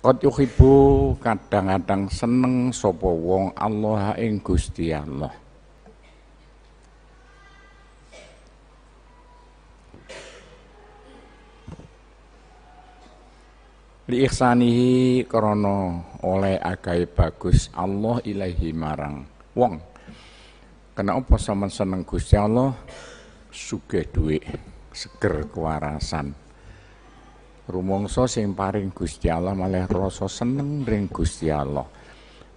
Qad ibu kadang-kadang seneng sopo wong Allah ing Gusti Allah. Li ihsanihi oleh agai bagus Allah ilahi marang wong. Kena apa sama seneng Gusti Allah sugih duit, seger kewarasan rumangsa sing paring Gusti Allah malah rasa seneng ring Gusti Allah.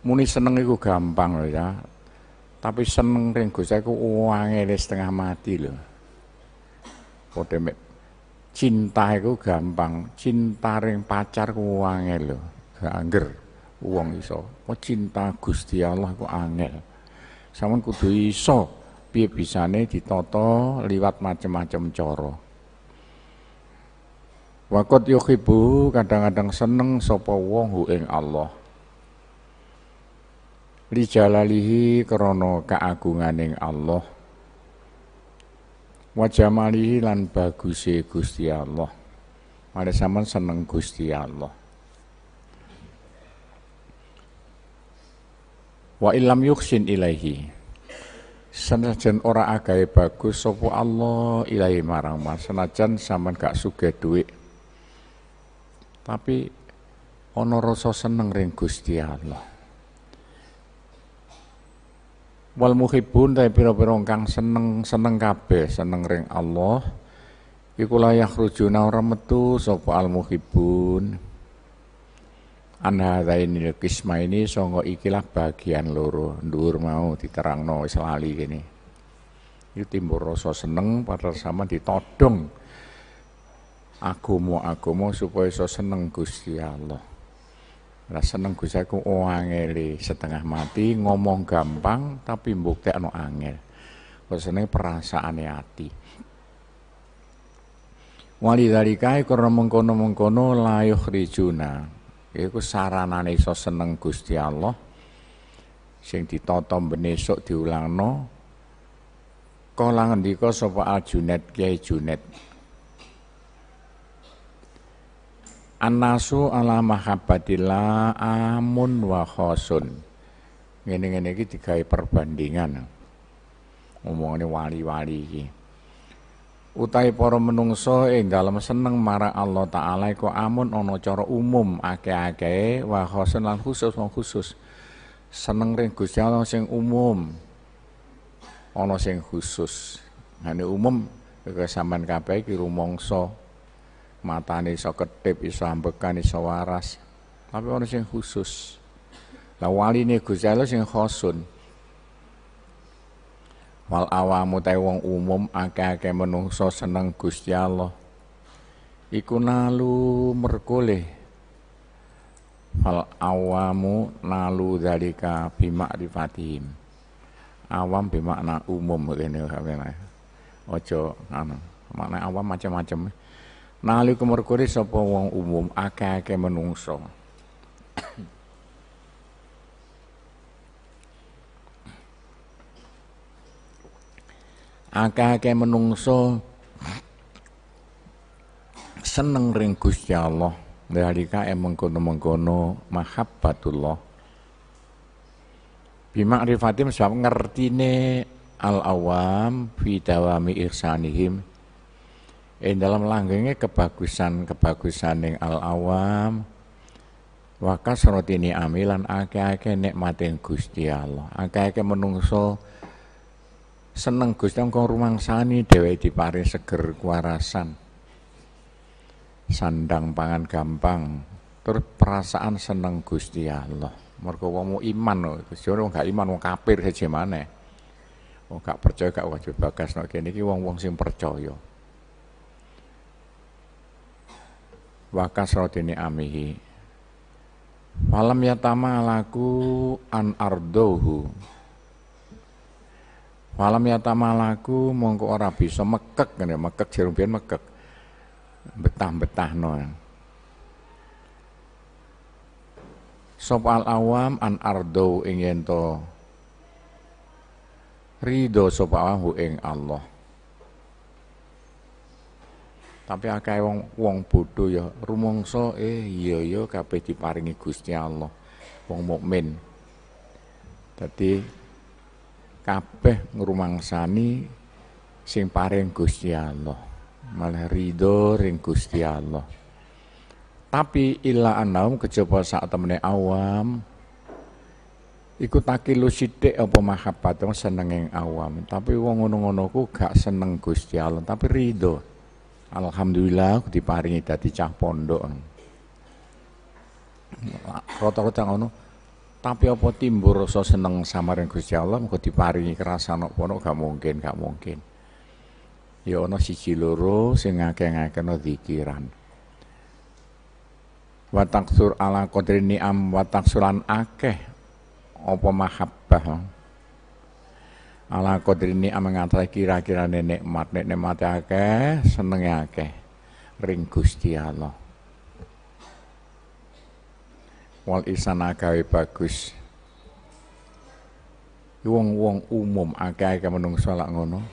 Muni seneng iku gampang lho ya. Tapi seneng ring Gusti iku uange setengah mati lho. Podo cinta iku gampang, cinta ring pacar ku uange lho. angger wong iso. Kok cinta Gusti Allah ku angel. Saman kudu iso piye bisane ditoto, liwat macem-macem cara. Wakot ibu kadang-kadang seneng sapa wong hu ing Allah. Rijalalihi krana kaagunganing Allah. Wajamalihi lan baguse Gusti Allah. Mare sampean seneng Gusti Allah. wa ilam yuksin ilaihi senajan ora agawe bagus sopo Allah ilahi marang mas senajan sampean gak sugih duit tapi ono rasa seneng ring Gusti Allah wal muhibbun ta pira-pira kang seneng-seneng kabeh seneng ring Allah iku layah rujuna ora metu sapa al muhibbun tayni hadainil kisma ini sangga ikilah bagian loro dhuwur mau diterangno wis lali kene iki timbul rasa seneng padahal sama ditodong aku agama supaya iso seneng Gusti Allah. Lah seneng Gusti aku oh, setengah mati ngomong gampang tapi mbuktekno angel. Pesene perasaane ati. Wali dari kai karena mengkono mengkono layuh rijuna. Iku saranane iso seneng Gusti Allah. Sing ditata benesok diulangno. Kala ngendika sapa Al Junet Kiai Junet Anasu ala mahabbatillah amun wa khosun. Ngene-ngene iki digawe perbandingan. Omongane wali-wali iki. Utai para menungso ing dalam seneng marang Allah taala iku amun ana cara umum ake-ake, wa khosun lan khusus wong khusus. Seneng ring Gusti Allah sing umum. Ana sing khusus. Ngene umum kekesaman kabeh iki rumangsa matane iso ketip, iso ambekan, iso waras. Tapi ono sing khusus. Lah waline Gusti Allah sing khosun. Wal awamu te wong umum akeh-akeh menungso seneng Gusti Allah. Iku nalu merkoleh. Wal awamu nalu dalika bima'rifatihim. Awam bimakna umum ngene Ojo anu, makna awam macam-macam. Nali kemerkuri sapa wong umum akeh-akeh menungso akeh-akeh menungso seneng ring Gusti Allah dalika emang kono-mengkono mahabbatullah bimakrifatim sebab ngertine al awam fi dawami ihsanihim ing dalam langgenge kebagusan-kebagusan yang al awam wa kasratini amilan ake akeh nikmatin Gusti Allah ake ake menungso seneng Gusti Allah kau kok rumangsani dheweke diparing seger kuarasan sandang pangan gampang terus perasaan seneng Gusti Allah mergo mau iman loh Gusti Allah nggak iman wong kafir sejemane wong gak percaya gak wajib bagas nek kene iki wong-wong sing percaya Yo. wakasrodini amihi Falam yatama laku an ardohu Falam yatama laku mongko ora bisa mekek ngene mekek jerumbian mekek betah betah no Sop al awam an ardo ingin rido to awam sop ing Allah tapi akeh wong wong bodho ya rumangsa eh iya ya kabeh diparingi Gusti Allah wong mukmin dadi kabeh ngrumangsani sing paring Gusti Allah malah ridho ring Gusti Allah tapi illa anaum kejaba sak temene awam iku takilu sithik apa mahabbat yang awam tapi wong ngono-ngono ku gak seneng Gusti Allah tapi ridho Alhamdulillah diparingi dadi cah pondok. Rata-rata ngono. Tapi apa timbul rasa seneng samaran Gusti Allah mengko diparingi kerasan pondok gak mungkin, gak mungkin. Ya ana siji loro sing ngakeh-ngakehno zikiran. Wa taksur ala qadri ni'am wa taksuran akeh apa mahabbah ala ni kodrini amangatai kira-kira nikmat nek nikmat ya seneng ya ke ring Gusti Allah wal isan agawi bagus wong-wong umum akeh ke menung sholak ngono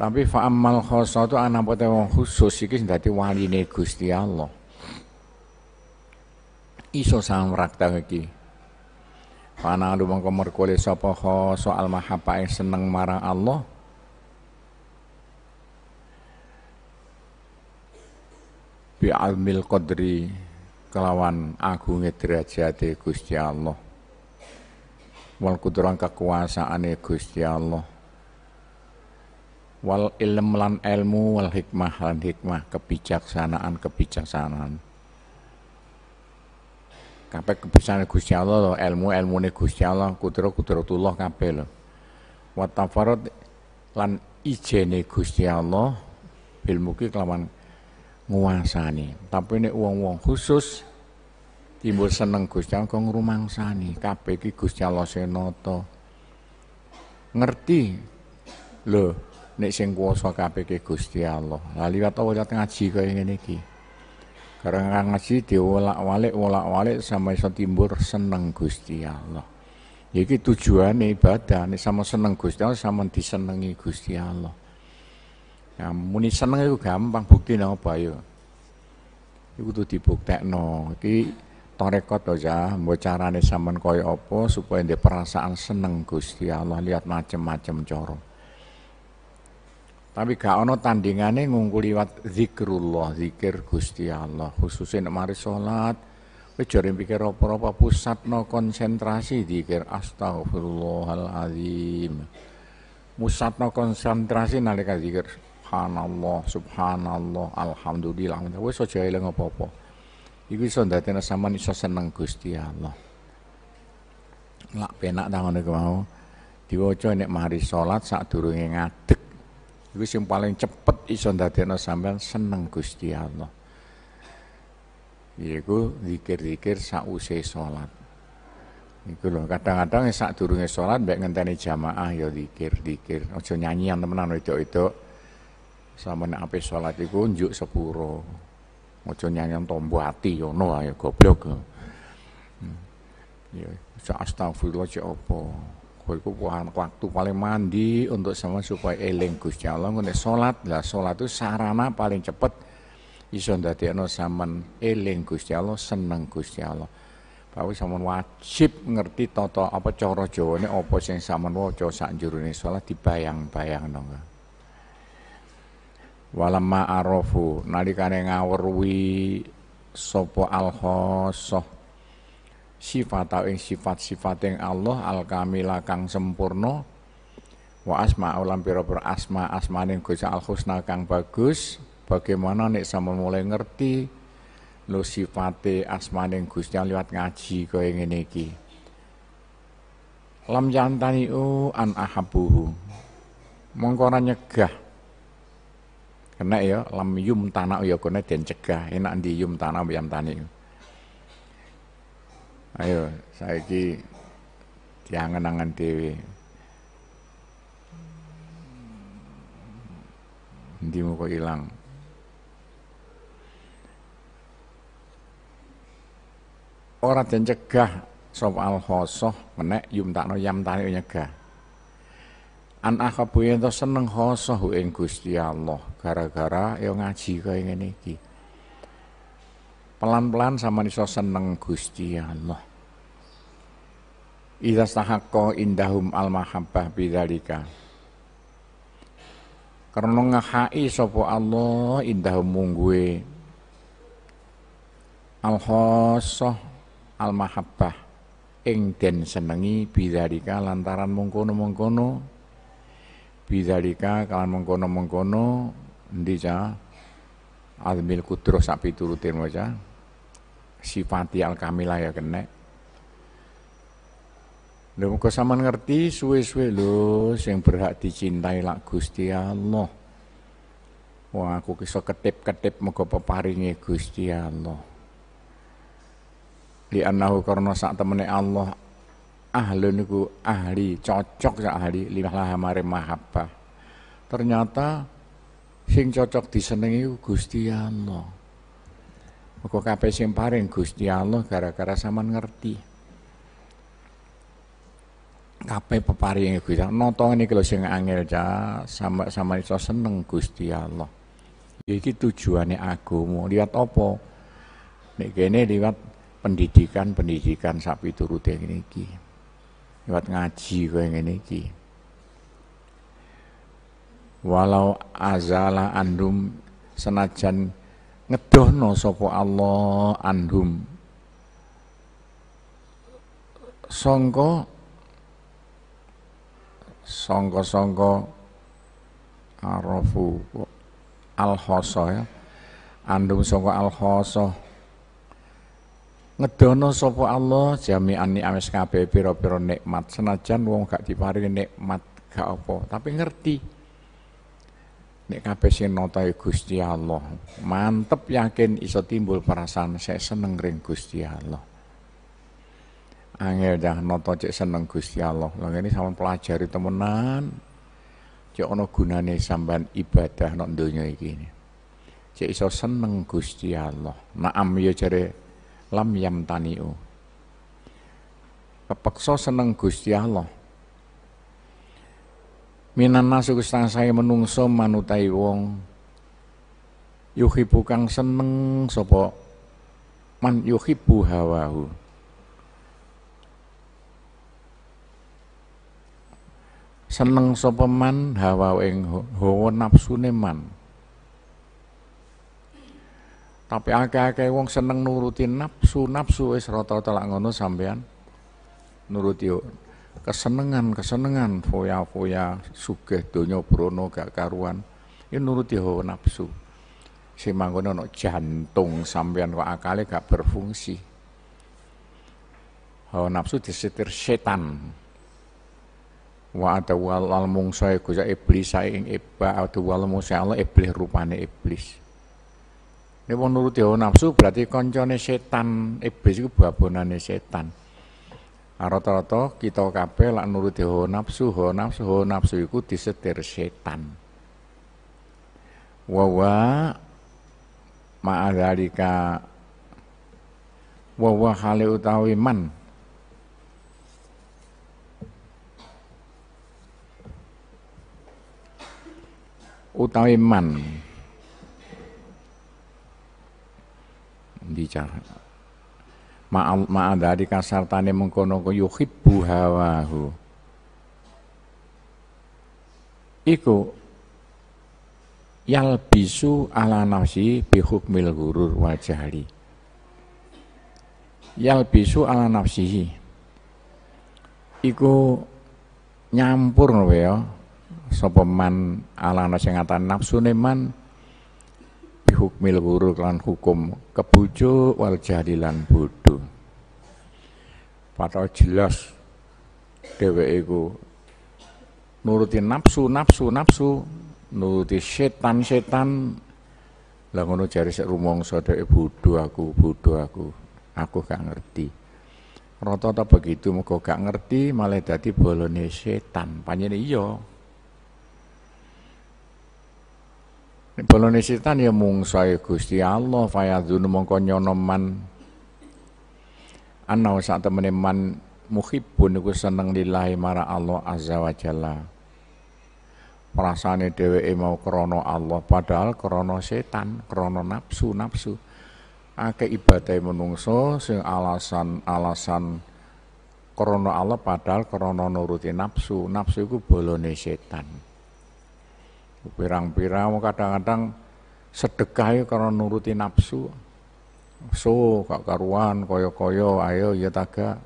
tapi fa ammal khosa itu anak pote wong khusus iki dadi ni Gusti Allah iso sang rakta iki Fana adu mongko merkuli sapa soal mahabbah seneng marang Allah. Bi almil qadri kelawan agunge derajate Gusti Allah. Wal kudrang kekuasaane Gusti Allah. Wal ilm lan ilmu wal hikmah lan hikmah kebijaksanaan kebijaksanaan kabeh kebesaran Gusti Allah lho, ilmu-ilmune Gusti Allah, kudro kudratullah kabeh lho. Wa tafarrud lan ijene Gusti Allah ilmu ki kelawan nguasani. Tapi nek uang wong khusus timbul seneng Gusti Allah kok ngrumangsani kabeh ki Gusti Allah senata. Ngerti lho nek sing kuwasa kabeh ki Gusti Allah. Lah liwat ngaji kaya ngene iki. Karena ngaji diwolak-walik, wolak-walik sama iso timbur seneng Gusti Allah. Jadi tujuan ibadah nih sama seneng Gusti Allah sama disenengi Gusti Allah. Ya muni seneng itu gampang bukti apa yo. Ya? Iku tuh no. Jadi torekot aja, mau carane sampean kaya apa supaya dia perasaan seneng Gusti Allah lihat macem-macem corong. Tapi gak ono tandingane ngungkuli wat zikrullah, zikir Gusti Allah, khususnya nek mari salat. Kowe jare pikir apa-apa pusat no konsentrasi zikir astagfirullahalazim. no konsentrasi nalika zikir subhanallah, subhanallah, alhamdulillah. Wis aja eling apa-apa. Iku iso ndadekno sampean iso seneng Gusti Allah. Lak penak ta ngono mau. Diwaca nek mari salat sadurunge ngadeg Iku sing paling cepet iso ndadekno sampean seneng Gusti Allah. Iku zikir-zikir sause salat. Iku lho, kadang-kadang sak durunge salat mbek ngenteni jamaah ya zikir-zikir. Aja nyanyian temenan itu sama Sampeyan ape salat iku njuk sepuro. Aja nyanyian tombo ati ya ono ae goblok. Hmm. Ya, astagfirullah cek apa iku waktu paling mandi untuk sama supaya eling Gusti Allah ngene salat. Lah salat itu sarana paling cepet iso ndadekno sampean eling Gusti Allah, seneng Gusti Allah. Bahwa sampean wajib ngerti tata apa cara Jawane apa sing sampean waca sak jurune salat dibayang-bayangno. Walamma arafu nalikane ngawerwi sapa al-khosah sifat ing sifat-sifat ing Allah al kamila kang sempurna wa asma ulam pira asma asmaning Gusti al husna kang bagus bagaimana nek sama mulai ngerti lo sifate asmaning Gusti liwat ngaji kaya ngene iki lam jantani an ahabuhu mongko nyegah kena ya lam yum tanah ya kena den cegah enak di yum tanah yam tani Ayo saiki diangen-angen dhewe. Ndimu kok ilang. Ora den cegah sapa al khosoh menek yumtakno yamtane nyegah. An akhabu to seneng khosoh ing Gusti Allah gara-gara ya ngaji kaya ngene iki pelan-pelan sama iso seneng Gusti Allah. Iza sahako indahum al-mahabbah bidhalika. Karena ngahai sopo Allah indahum mungguwe al khosoh al-mahabbah ing den senengi bidhalika lantaran mungkono-mungkono. Bidhalika kalan mungkono-mungkono. ndi ca azmil kudroh sapi turutin wajah sifati al kamilah ya kena Lha muga sama ngerti suwe-suwe lho yang berhak dicintai lah Gusti Allah. Wah, aku kisah ketip-ketip muga peparingi Gusti Allah. Di anahu karena sak temene Allah ahli niku ahli cocok sak ahli lima lah mare mahabbah. Ternyata sing cocok disenengi Gusti Allah. Muga kape sing paring Gusti Allah gara-gara sampean ngerti. Kape peparinge Gusti Allah. Nata niki lho sing angel ja sama sama iso seneng Gusti Allah. Ya iki tujuane agama. Lihat apa? Nek kene liwat pendidikan-pendidikan sapi turut yang ini iki. Liwat ngaji kowe ngene iki. Walau azala andum senajan ngedohno sopo Allah anhum songko, songko songko, arafu al-khasa ya andum songko al-khasa ngedono sopo Allah jami'an amis kabe piro piro nikmat senajan wong gak diparingi nikmat gak apa tapi ngerti nek kape sing notai ya Gusti Allah mantep yakin iso timbul perasaan saya seneng ring Gusti Allah angel dah noto cek seneng Gusti Allah lha ini sama pelajari temenan cek ono gunane samban ibadah non dunia ini. cek iso seneng Gusti Allah naam yo ya cere lam yam taniu kepeksa seneng Gusti Allah Minan nasu saya menungso manutai wong. Yuhibu kang seneng sapa man yuhibu hawahu. Seneng sapa man hawa ing hawa nafsune man. Tapi akeh-akeh wong seneng nuruti nafsu, nafsu wis rata-rata ngono sampean nuruti kesenengan-kesenengan foya-foya sugih donya brono gak karuan ini ya nuruti hawa nafsu sing manggono ana jantung sambian kok akale gak berfungsi hawa nafsu disetir setan wa ada walal mungsa e gusa iblis ing atau adawal mungsa e Allah iblis rupane iblis Nek wong nuruti hawa nafsu berarti koncone setan, iblis iku babonane setan. Nah, rata-rata kita kabeh lak nuruti hawa nafsu hawa nafsu hawa nafsu iku disetir setan Wawa wa wawa hale utawi man utawi man bicara ma'adhari kasartane mengkono yuhibbu buhawahu. iku yalbisu ala nafsi bihukmil gurur wajahli yalbisu ala nafsihi iku nyampur ya sopeman ala nafsi ngatan nafsune man bihukmil wuruk lan hukum kebujo wal jahilan bodho padahal jelas dewe iku nuruti nafsu nafsu nafsu nuruti setan setan lah ngono jari sik rumangsa aku bodho aku aku gak ngerti rata-rata begitu mergo gak ngerti malah dadi bolone setan panjene iya balane setan ya mungsae Gusti Allah fayadzun mongko nyono man ana sak temene man muhibbun iku seneng lillahi mara Allah azza wa jalla perasane dheweke mau krana Allah padahal krana setan krana nafsu nafsu Ake ibadah menungso sing alasan-alasan krana Allah padahal krana nuruti nafsu nafsu iku bolone setan pirang-pirang kadang-kadang sedekah ya karena nuruti nafsu so kak karuan koyo-koyo ayo ya taga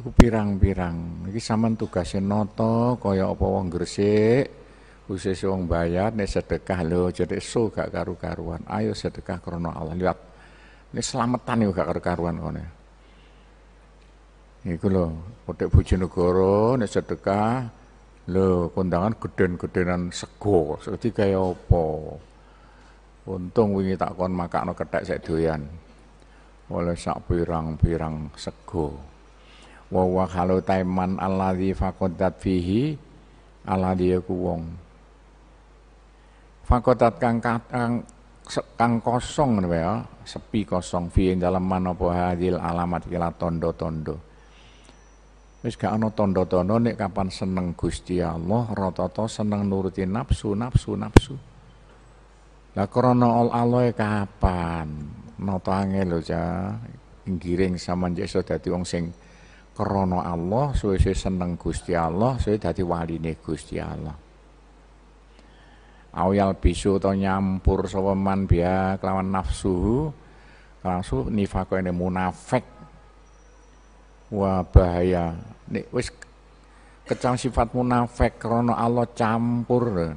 iku pirang-pirang iki sampean tugasnya noto koyo apa wong Gresik khusus wong bayar nih sedekah lo, jadi so gak karu-karuan ayo sedekah karena Allah lihat ini selamatan yo gak karu-karuan kone iku potek kotek Bojonegoro nih sedekah Lho, kondangan geden-gedenan sego, seperti kaya apa? Untung wingi tak kon makakno kethek sek doyan. Oleh sak pirang-pirang sego. Wa wa khalu taiman alladzi faqadat fihi alladzi ku wong. Faqadat kang kang kang kosong ngono ya, sepi kosong fi dalam manapa hadil alamat kila tondo-tondo. Wis gak ana tanda-tanda nek kapan seneng Gusti Allah, rata-rata seneng nuruti nafsu, nafsu, nafsu. Lah krana Allah kapan? Nata angel lho, ngiring sama sampean iso dadi wong sing krana Allah suwe-suwe seneng Gusti Allah suwe dadi waline Gusti Allah awyal bisu atau nyampur sapa man biya kelawan nafsu langsung nifako ini munafik wah bahaya nek wis kecang sifat munafik krono Allah campur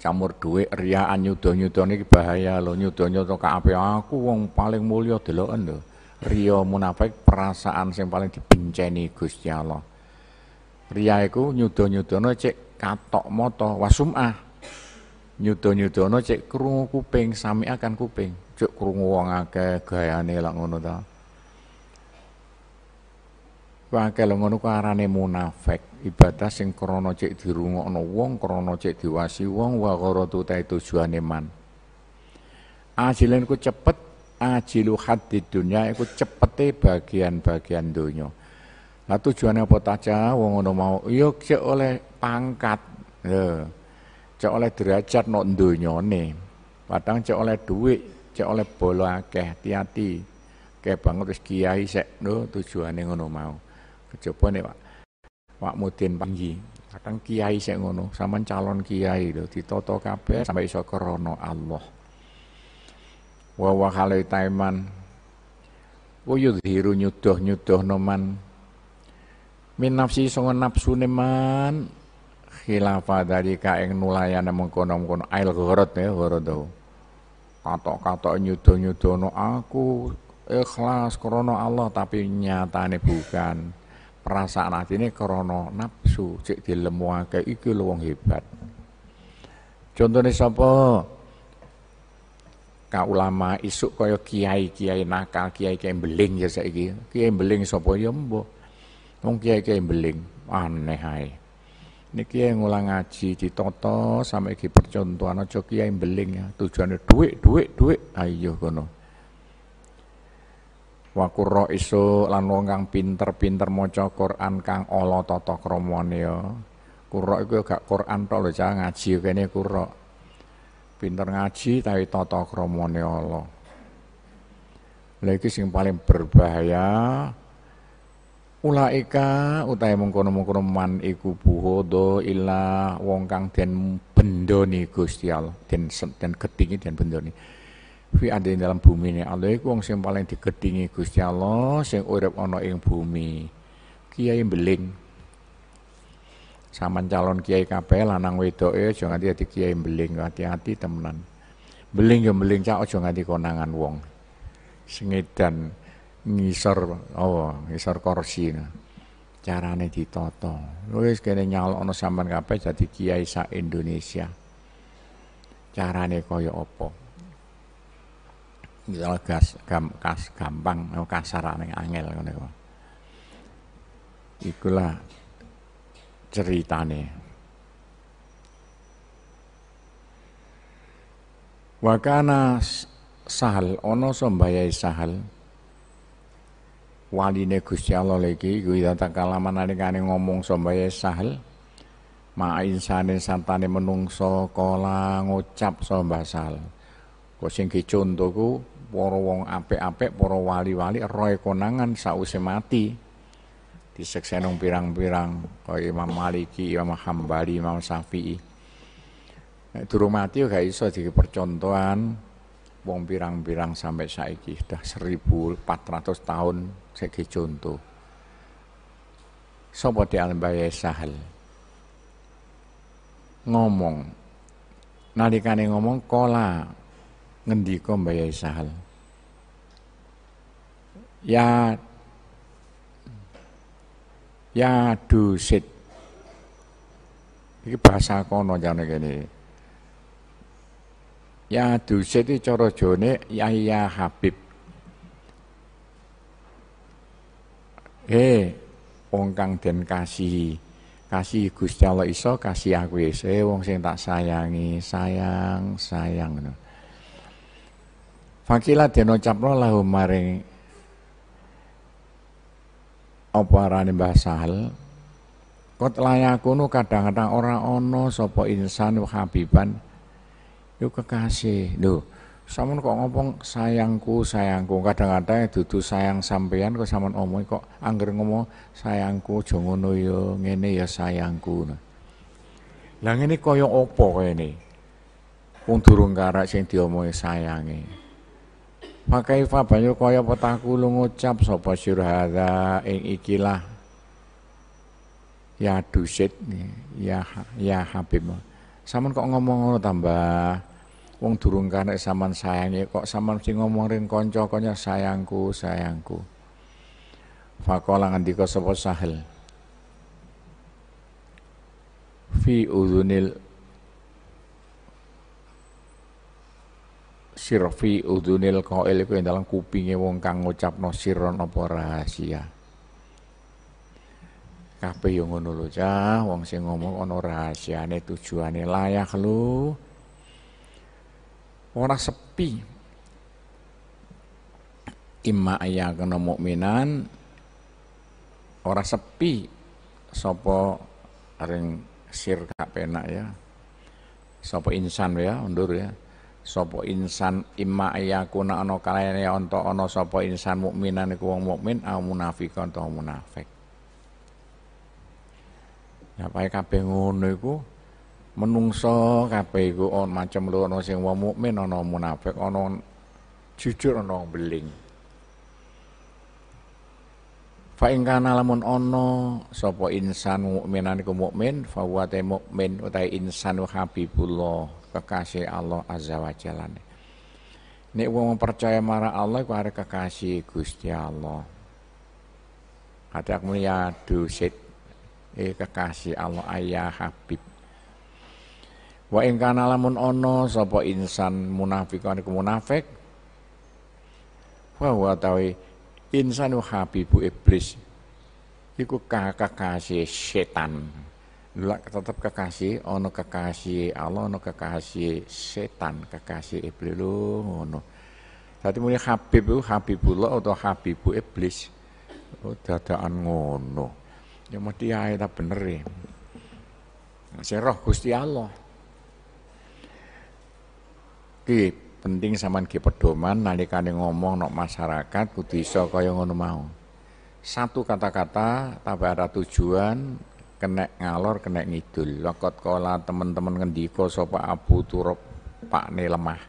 campur dhuwit riaan nyuda-nyudane iki bahaya lo nyudo nyudo nyuda kape aku wong paling mulya lo endo. Rio munafik perasaan sing paling dibenceni Gusti Allah riya iku nyudo nyudana cek katok moto wasumah nyudo nyudana cek krungu kuping sami akan kuping cek krungu wong akeh gayane lak ngono ta Wakil ngono ku arane munafik. Ibadah sing krana cek dirungokno wong, krana cek diwasi wong, wa gharatu ta tujuane man. Ajilen ku cepet, ajilu haddi dunya iku cepete bagian-bagian donya. Lah tujuane apa taca wong ngono mau ya cek oleh pangkat. Ya. Cek oleh derajat nok donyane. Padang cek oleh duit cek oleh bola akeh, hati-hati. Kayak banget wis kiai sek lho tujuane ngono mau. Coba nih Pak. Pak Mudin Panggi. Kadang kiai Sengono ngono, calon kiai lho ditoto kabeh sampai iso krana Allah. wawa wa taiman. Wa hiru nyudoh nyudoh noman. Min nafsi songo nafsu neman, khilafa dari kaeng nulayana mengkono mengkono ail gorot ya gorot katok katok nyudoh nyudoh no aku ikhlas krono Allah tapi nyatane bukan perasaan atine krana nafsu cek dilemuake iki lho hebat contohnya sapa ka ulama isuk kaya kiai-kiai nakal kiai-kiai beling ya saiki kiai beling sapa ya mbok wong kiai-kiai beling aneh ae niki yang ngulang ngaji ditoto sampai iki percontohan aja kiai beling ya tujuannya duit duit duit ayo kono wa qurra isu lan wong kang pinter-pinter maca Quran kang ala tata kramane ya. Qurra iku gak Quran tok lho cah ngaji kene qurra. Pinter ngaji tapi tata kramane ala. Lha iki sing paling berbahaya Ulaika utahe mengkono-mengkono man iku buhodo illa wong kang den bendoni Gusti Allah, den den ketingi den bendoni fi ing dalam bumi ini Allah iku wong sing paling digedingi Gusti Allah sing urip ana ing bumi kiai beling Saman calon kiai kabeh lanang wedoke aja nganti dadi kiai beling hati-hati temenan beling yo ya beling cak aja nganti konangan wong sengedan ngisor oh ngisor kursi carane ditata wis kene nyalokno saman kabeh jadi kiai sa Indonesia carane kaya apa misalnya gas gam, kas gampang oh, aneh angel ngono iku. Ikulah ceritane. Wakana sahal ono sombaya sahal waline Gusti Allah lagi gue datang kalaman nalikane ngomong sombaya sahal ma insane santane menungso kola ngucap sombasal kau kok sing porowong wong apik-apik, poro wali-wali roy konangan sause mati. di seksenung pirang-pirang kaya Imam Maliki, Imam Hambali, Imam Syafi'i. Nek durung mati gak iso percontohan, wong pirang-pirang sampai saiki dah 1400 tahun segi contoh. Sopo di Al-Baye Sahal ngomong nalikane ngomong kola ngendika Mbah Sahal. Ya Ya dusit. Iki bahasa kono jane kene. Ya dusit iki cara jone Yahya Habib. Eh, wong kang den kasihi. Kasih Gusti Allah iso kasih aku iso wong sing tak sayangi, sayang, sayang ngono. Fakila den ucapno lahu maring apa arane Mbah Sahal kot layakunu kadang-kadang ora ono sapa insan habiban yo kekasih lho Samun kok ngomong sayangku sayangku kadang-kadang dudu sayang sampean kok samun omong kok angger ngomong sayangku aja yo ya, ngene ya sayangku lah ngene kaya apa kene wong durung karak sing diomongi sayange fa banyu kaya petaku lu ngucap sapa syurhada ing ikilah ya dusit ya ya Habib. Saman kok ngomong ngono tambah wong durung kanek saman sayangi kok saman mesti ngomong ring kanca sayangku sayangku. Faqala ngendika sapa Sahel. Fi udunil sirfi udunil qail iku yang dalam kupinge wong kang ngucapno sirron apa rahasia. Kabeh yo ngono lho cah, wong sing ngomong ana rahasiane tujuane layak lho. Ora sepi. Imma ayah kena mukminan ora sepi Sopo ring sir gak penak ya. Sopo insan ya, undur ya. Sopo insan imma ayakuna ana kalene anta ana sapa insan mukminan iku wong mukmin au munafiqan ta munafik ya pae kabeh ngono iku menungso kabeh iku on macam lho sing wong mukmin ana munafik ana jujur ana beling fa ing lamun ana sapa insan mukminan iku mukmin fa wa ta mukmin utawi insan habibullah kekasih Allah Azza wa Jalla. Nek wong percaya marang Allah iku arek kekasih Gusti Allah. ada aku ya dusit eh kekasih Allah ayah Habib. Wa ing kana lamun ana sapa insan munafik, iku munafik. Wa wa tawi e, insanu habibu iblis iku kakak kasih setan. Lak tetap kekasih ono kekasih Allah ono kekasih setan kekasih iblis lo ono Tadi mulai habib itu habibullah atau habibu iblis oh dadaan ngono ya mesti ae ta bener ya. E. Saya roh Gusti Allah ki penting sama ki pedoman nalikane ngomong nok masyarakat kudu iso kaya ngono mau satu kata-kata tapi ada tujuan kena ngalor kena ngidul wakot kola temen-temen ngendiko sopa abu turup, pakne lemah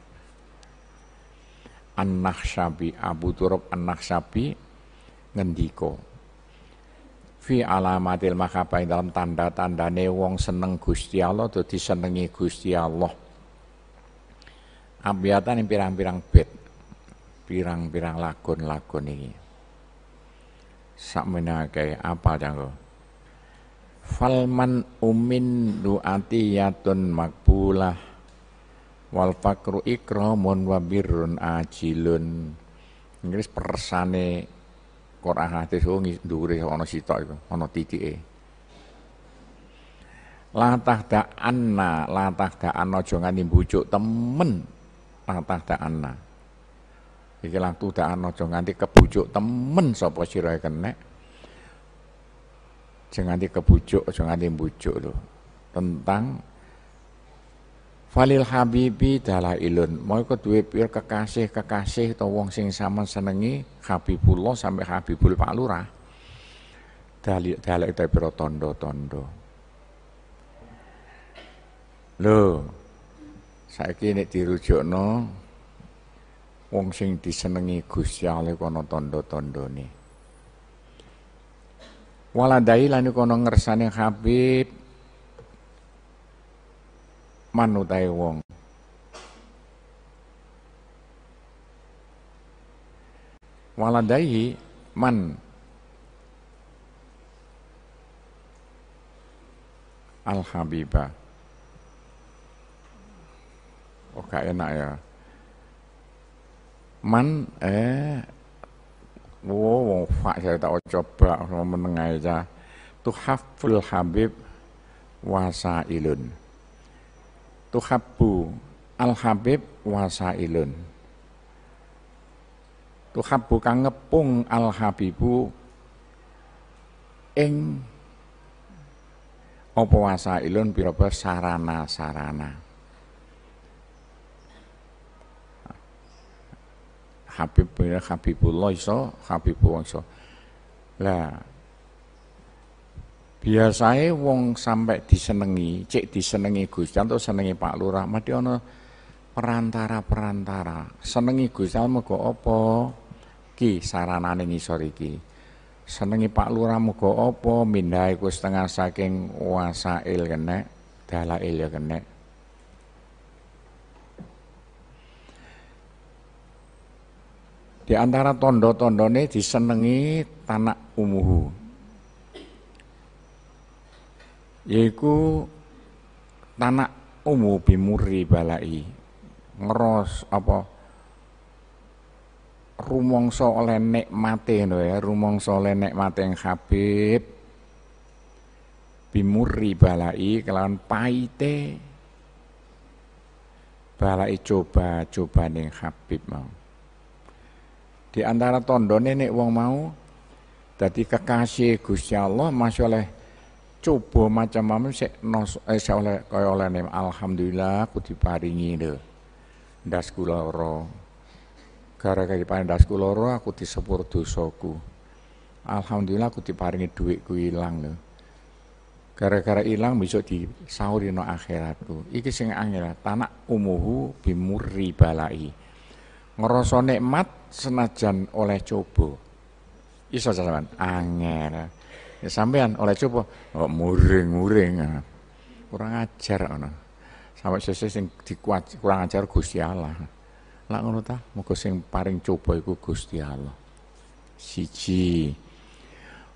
anak sabi abu turup anak sabi ngendiko fi alamatil makhabah dalam tanda tanda wong seneng Gusti Allah dadi disenengi Gusti Allah abiyatan yang pirang-pirang bed pirang-pirang lakon lagun ini sak menakai apa janggo Falman umin du'atiyatun makbulah wal fakru ikramun wabirun ajilun. Inggris persane Quran hadis wong dhuwure ana sitok iku, ana titike. Latah da'anna, latah da'anna aja ngani bujuk temen. Latah da'anna. Iki latah da'anna aja nganti kebujuk temen sapa sira kenek jangan dikebujuk, jangan dibujuk loh. Tentang Falil Habibi dalah ilun. Mau ikut duwe kekasih kekasih atau wong sing sama senengi Habibullah sampai Habibul Pak Lurah. Dalil dalil itu piro tondo tondo. Lo, saya kini dirujuk no, wong sing disenengi Gusti kono tondo tondo nih waladai lani kono ngersane Habib manutai wong waladai man al habibah oh gak enak ya man eh Wo wong fak saya tak coba meneng aja. Tuhaful Habib wasailun. Tuhabbu Al Habib wasailun. Tuhabbu kang ngepung Al Habibu ing apa wasailun pira sarana-sarana. Habib ya Habibullah iso, Habibullah iso. Lah biasanya wong sampai disenengi, cek disenengi Gusti atau senengi Pak Lurah, mati ono perantara-perantara. Senengi Gusti mergo apa? Ki saranane ngisor iki. Senengi Pak Lurah mergo apa? Mindhae ku setengah saking wasail kenek, dalail ya kenek. Di antara tondo-tondone tondo disenengi tanak umuhu. yaitu tanak umu bimuri balai. Ngeros apa rumongso oleh nikmate no ya, rumongso oleh yang Habib bimuri balai kelawan paite balai coba coba yang Habib mau. Di antara tondo nenek wong mau dadi kekasih Gusti Allah masya oleh coba macam macam sih nos eh saya oleh kaya oleh alhamdulillah aku diparingi de das kula ora. Gara-gara diparingi das kula ora aku disepur soku, Alhamdulillah aku diparingi ku hilang deh, Gara-gara hilang besok di sahurin no akhiratku. Iki sing akhirat tanak umuhu bimurri balai. Ngerasa nikmat senajan oleh coba iso sampean angel ya sampean oleh coba oh, muring-muring kurang ajar ana sampe sesuk sing dikuat kurang ajar Gusti Allah lak ngono ta muga sing paring coba iku Gusti Allah siji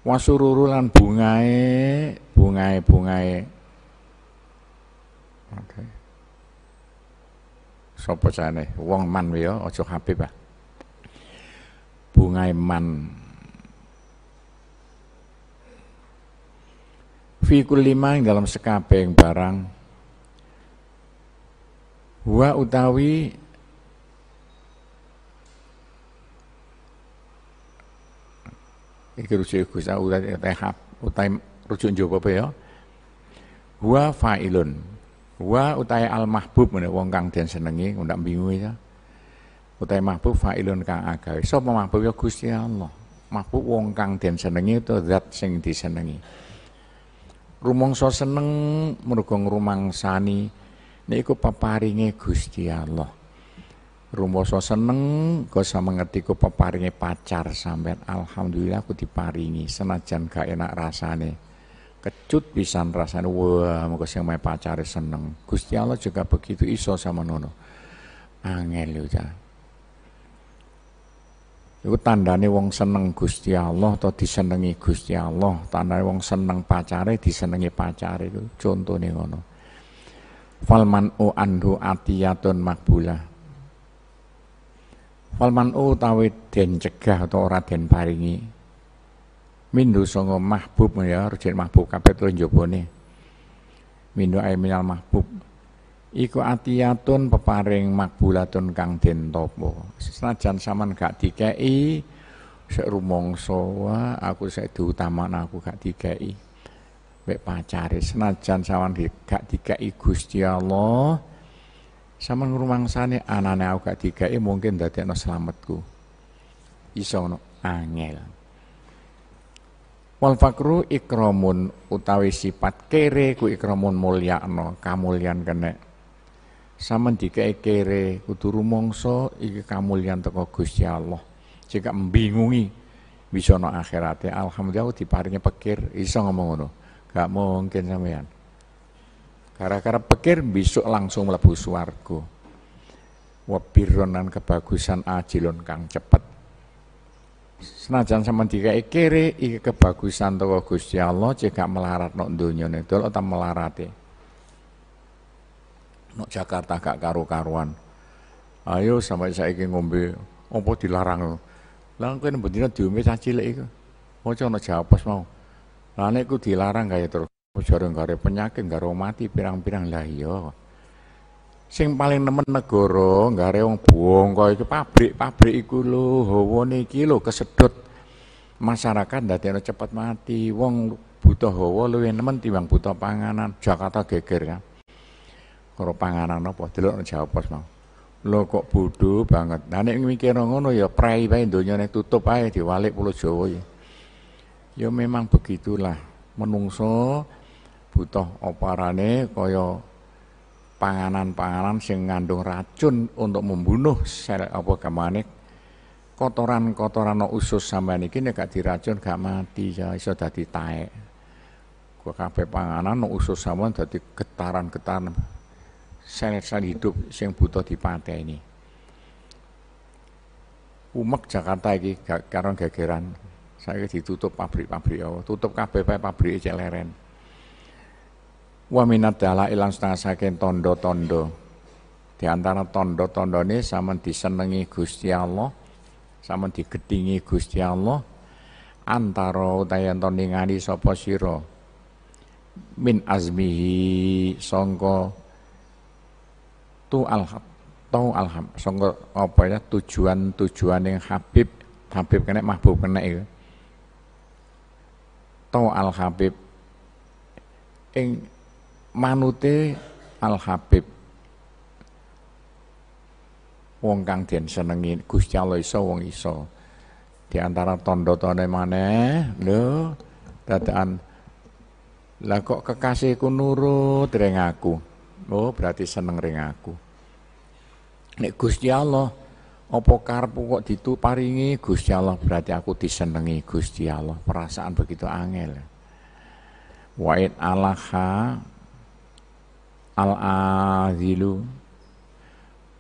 wasururu lan bungae bungae bungae okay. sapa jane wong man ya aja Habib ah bunga eman. Fikul lima dalam sekabeng barang Hua utawi iki rujuk ikus utawi utawi rujuk njoba apa ya? Hua fa'ilun. Wa utai al mahbub wong kang dan senengi undak bingung ya utai mahbub fa'ilun kang agawe sapa mahbub ya Gusti Allah mahbub wong kang den senengi itu zat sing disenengi rumangsa seneng mergo ngrumangsani niku peparinge Gusti Allah rumangsa seneng kok sama ngerti ku peparinge pacar sampean alhamdulillah aku diparingi senajan gak enak rasane kecut pisan rasane wah mengko sing pacare seneng Gusti Allah juga begitu iso sama nono angel yo Iku tandane wong seneng Gusti Allah atau disenengi Gusti Allah, tandane wong seneng pacare disenengi pacare iku contone ngono. Falman u anhu atiyatun makbula Falman u tawe den cegah atau ora den paringi. Mindu songo mahbub ya, rujik mahbub kabeh terus jobone. Mindu ae minal mahbub iku atiyatun peparing makbulatun kang den tapa senajan sampean gak dikeki rumong rumangsa aku sik diutamakno aku gak dikeki mek pacare senajan sampean gak dikeki Gusti Allah rumang sani anane aku gak dikeki mungkin datian slametku iso ngono angel Wal fakru ikramun utawi sifat kere ku ikramun mulyakno kamulyan kenek sama dikei kere kudu rumongso iki kamulyan teko Gusti Allah jika membingungi bisa no ya alhamdulillah diparingi pikir iso ngomong ngono gak mungkin sampean gara-gara pikir besok langsung mlebu swarga wabironan kebagusan ajilon kang cepet senajan sama dikei kere iki kebagusan teko Gusti Allah jika melarat no lo tak melarat melarate Nok Jakarta gak karu karuan Ayo sampai saiki ngombe opo dilarang. Lah kowe bendina diombe cah cilik iku. Ojo ana jawapas mau. Lah dilarang kaya terus jare gare penyakit garo mati pirang-pirang lah iya. Sing paling nemen negara yang wong bongko iki pabrik-pabrik iku lo, hawa iki kilo, kesedot masyarakat dadekno cepat mati. Wong butuh hawa luwih nemen timbang butuh panganan. Jakarta geger kan karo panganan apa delok Jawa Pos mau. lo kok bodoh banget. Lah nek mikir ngono ya prai wae donyane tutup ae diwalik pulau Jawa ya. Ya memang begitulah menungso butuh oparane kaya panganan-panganan sing ngandung racun untuk membunuh sel apa gamane kotoran-kotoran no usus sampean iki nek gak diracun gak mati ya iso dadi taek. Kabeh panganan no usus sampean dadi getaran-getaran sel-sel hidup sing butuh di pantai ini. Umek Jakarta iki karo gegeran. Saya ditutup pabrik-pabrik ya tutup kabeh pabrik celeren. Wa minat dala ilang saking tondo-tondo. Di antara tondo-tondone sama disenangi Gusti Allah, sama digedingi Gusti Allah, antara utayan ento ningali siro, min azmihi songko tu alham, tau alham sangka apa ya tujuan-tujuan yang Habib Habib kena mahbub kena itu tau al Habib ing manute al Habib wong kang den senengi Gusti Allah iso wong iso di antara tandha-tandha maneh lho dadakan lah kok kekasihku nurut ring aku Oh, berarti seneng ring aku. Nek Gusti Allah, apa karpu kok dituparingi Gusti Allah berarti aku disenengi Gusti Allah. Perasaan begitu angel. Wa'id alaha al-azilu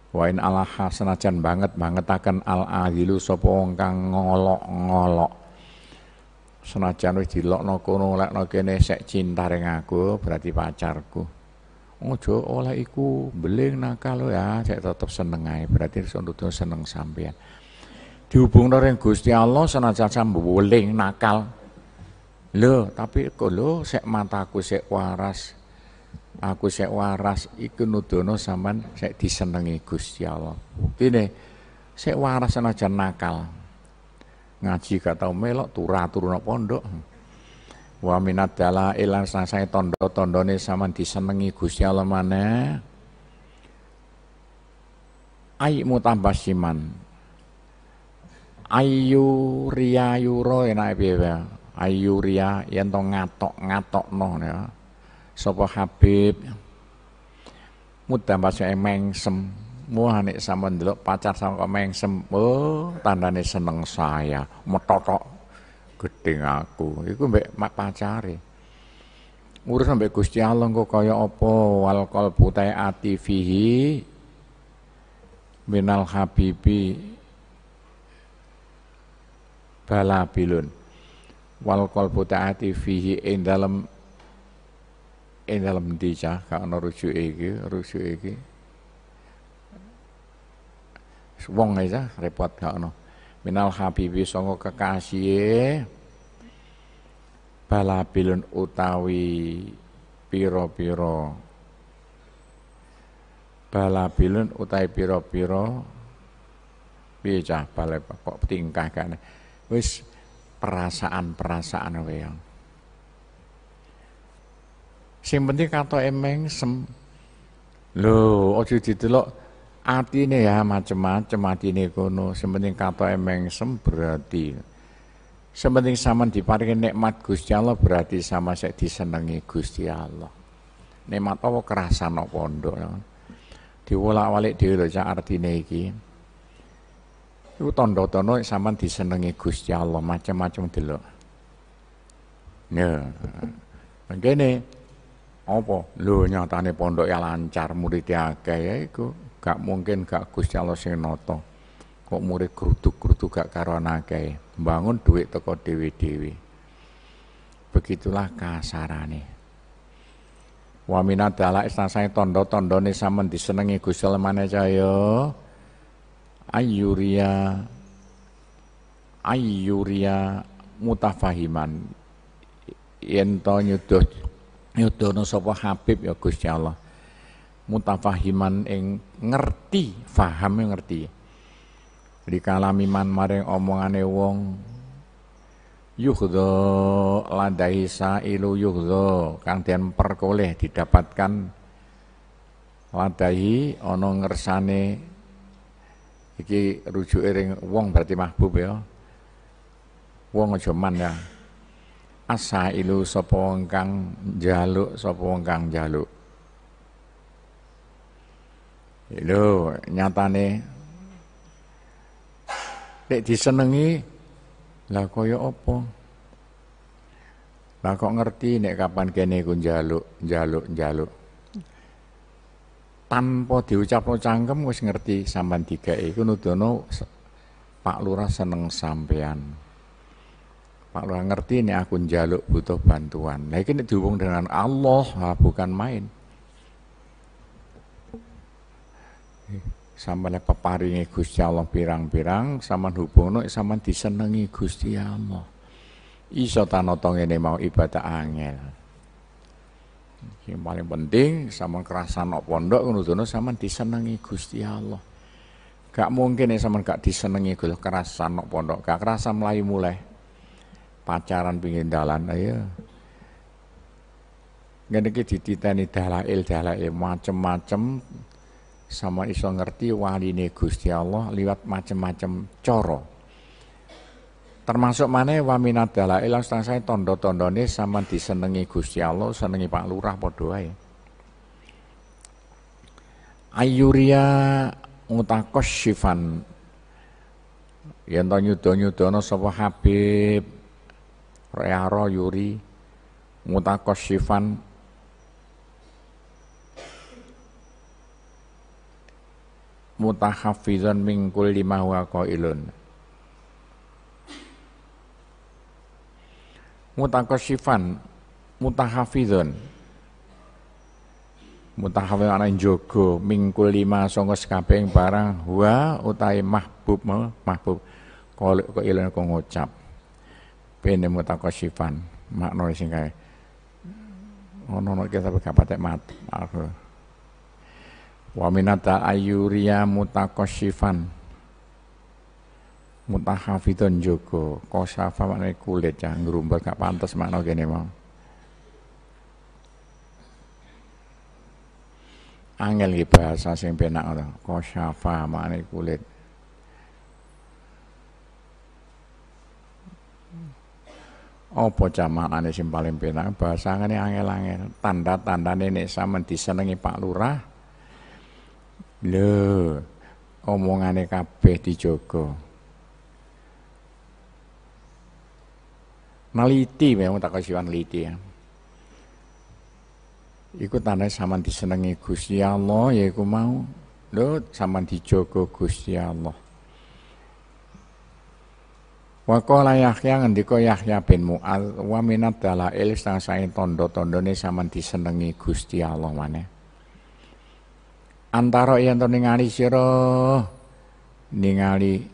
Wain alaha senajan banget banget akan al-azilu sopo wong kang ngolok-ngolok senajan wis dilokno kono lekno kene sek cinta ring aku berarti pacarku ojo oleh iku beling nakal ya Saya tetep seneng ae berarti sonudo seneng sampean dihubungno ring Gusti Allah senajan sambeling nakal lo. tapi kok saya sek mataku sek waras aku sek waras iku nudono sampean sek disenengi Gusti Allah kene sek waras senajan nakal ngaji gak tau melok turatur nang pondok Wa minat dala ilan sasai tondo-tondone saman disenengi Gusti Allah maneh. mutambasiman. Ayu ria yuro enak ya. Ayu ria yang to ngatok no ya. sopo Habib mutambasane mengsem. muhanik nek sama pacar sama kok mengsem. Oh, tandane seneng saya. Metotok gedhe aku iku mbek mak pacare urus mbek Gusti Allah engko kaya apa wal qalbu taati fihi minal habibi bilun, wal qalbu taati fihi ing dalem ing dalem dicah gak ana rujuke iki rujuke iki wong aja repot gak ono minal habibi songo kekasih e, balabilun utawi piro-piro balabilun utawi piro-piro bisa balik bale kok tingkah kan wis perasaan-perasaan weyong ya. sing penting katoke lo lho aja didelok atine ya macem-macem atine kono sing penting emeng sem berarti Sementing sama diparingi nikmat Gusti Allah berarti sama saya disenangi Gusti Allah. Nikmat apa kerasa no pondok. Ya? Diwolak-walik dhewe lho cak arti neki. Itu tondo tondo sama disenangi Gusti Allah macam-macam dulu Ya. Nah, begini apa? lu nyatane pondok ya lancar muridnya akeh ya iku. Gak mungkin gak Gusti Allah sing nata kok murid geruduk-geruduk gak karona akeh bangun duit toko dewi-dewi begitulah kasarane wamina minat dalak istasai tondo nih sama disenengi gusel mana cahya ayuria ayuria mutafahiman yento to nyuduh nyudono Habib ya gusya Allah mutafahiman yang ngerti faham yang ngerti dikalamiman maring omongane wong yuhdo landai sailu ilu kang den perkoleh didapatkan wadahi ono ngersane iki rujuk ring wong berarti mahbub ya wong aja man ya asailu sapa wong kang njaluk sapa wong kang njaluk lho nyatane nek disenengi lah kaya apa? Lah kok ngerti nek kapan kene ku njaluk, njaluk, njaluk. Tanpa diucapno cangkem wis ngerti sampean digawe iku nudono Pak Lurah seneng sampean. Pak Lurah ngerti nek aku njaluk butuh bantuan. Lah iki nek dihubung dengan Allah, bukan main sampeyan peparingi Gusti Allah pirang-pirang sampean hubungno sampean disenengi Gusti Allah iso tanoto ngene mau ibadah angel yang paling penting sama kerasan nok pondok ngono sama disenangi Gusti Allah gak mungkin ya sama gak disenangi Gusti kerasan nok pondok gak kerasa melayu mulai pacaran pingin dalan ayo ngene iki dititeni dalail-dalail macem-macem sama iso ngerti waline Gusti Allah liwat macem-macem coro termasuk mana waminat dalail langsung saya tondo-tondone sama disenengi Gusti Allah senengi Pak Lurah padha ayuria ngutakos syifan yen to nyuda-nyudana Habib Rearo Yuri ngutakos mutahaffizan mingkul lima huwa ilun ilun mutahafizan mutahafizan ana jogo mingkul lima sanga sekabeng barang huwa utai mahbub mahbub ko ilun ko ngucap bende mutakasifan makna singkai kae ono kita gak patek mat wa minata ayuria mutakosyifan mutahafidon joko kosafa maknanya kulit ya ngerumbel gak pantas makna gini mau angel iki bahasa sing penak ora kosafa maknanya kulit Apa pojama sing paling penak ini angel-angel tanda tanda nek sampean disenengi Pak Lurah Lho, omongane kabeh dijaga. Neliti memang tak kasihan neliti ya. Iku tanda saman disenangi Gusti Allah ya iku mau. Lho, sampean dijaga Gusti Allah. Wa qala Yahya ngendika Yahya bin Mu'adz wa minad dalail sang sae tondo-tondone saman disenengi Gusti Allah maneh antara yang to ningali siro ningali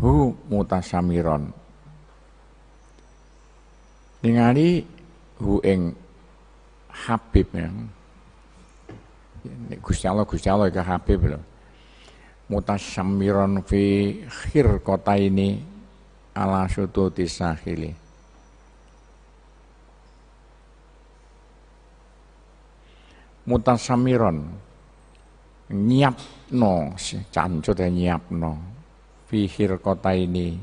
hu mutasamiron ningali hu ing habib ya Gusti Allah Gusti Allah ke habib mutasamiron fi khir kota ini ala sututi sahili mutasamiron si cancut ya e nyapno, fihir kota ini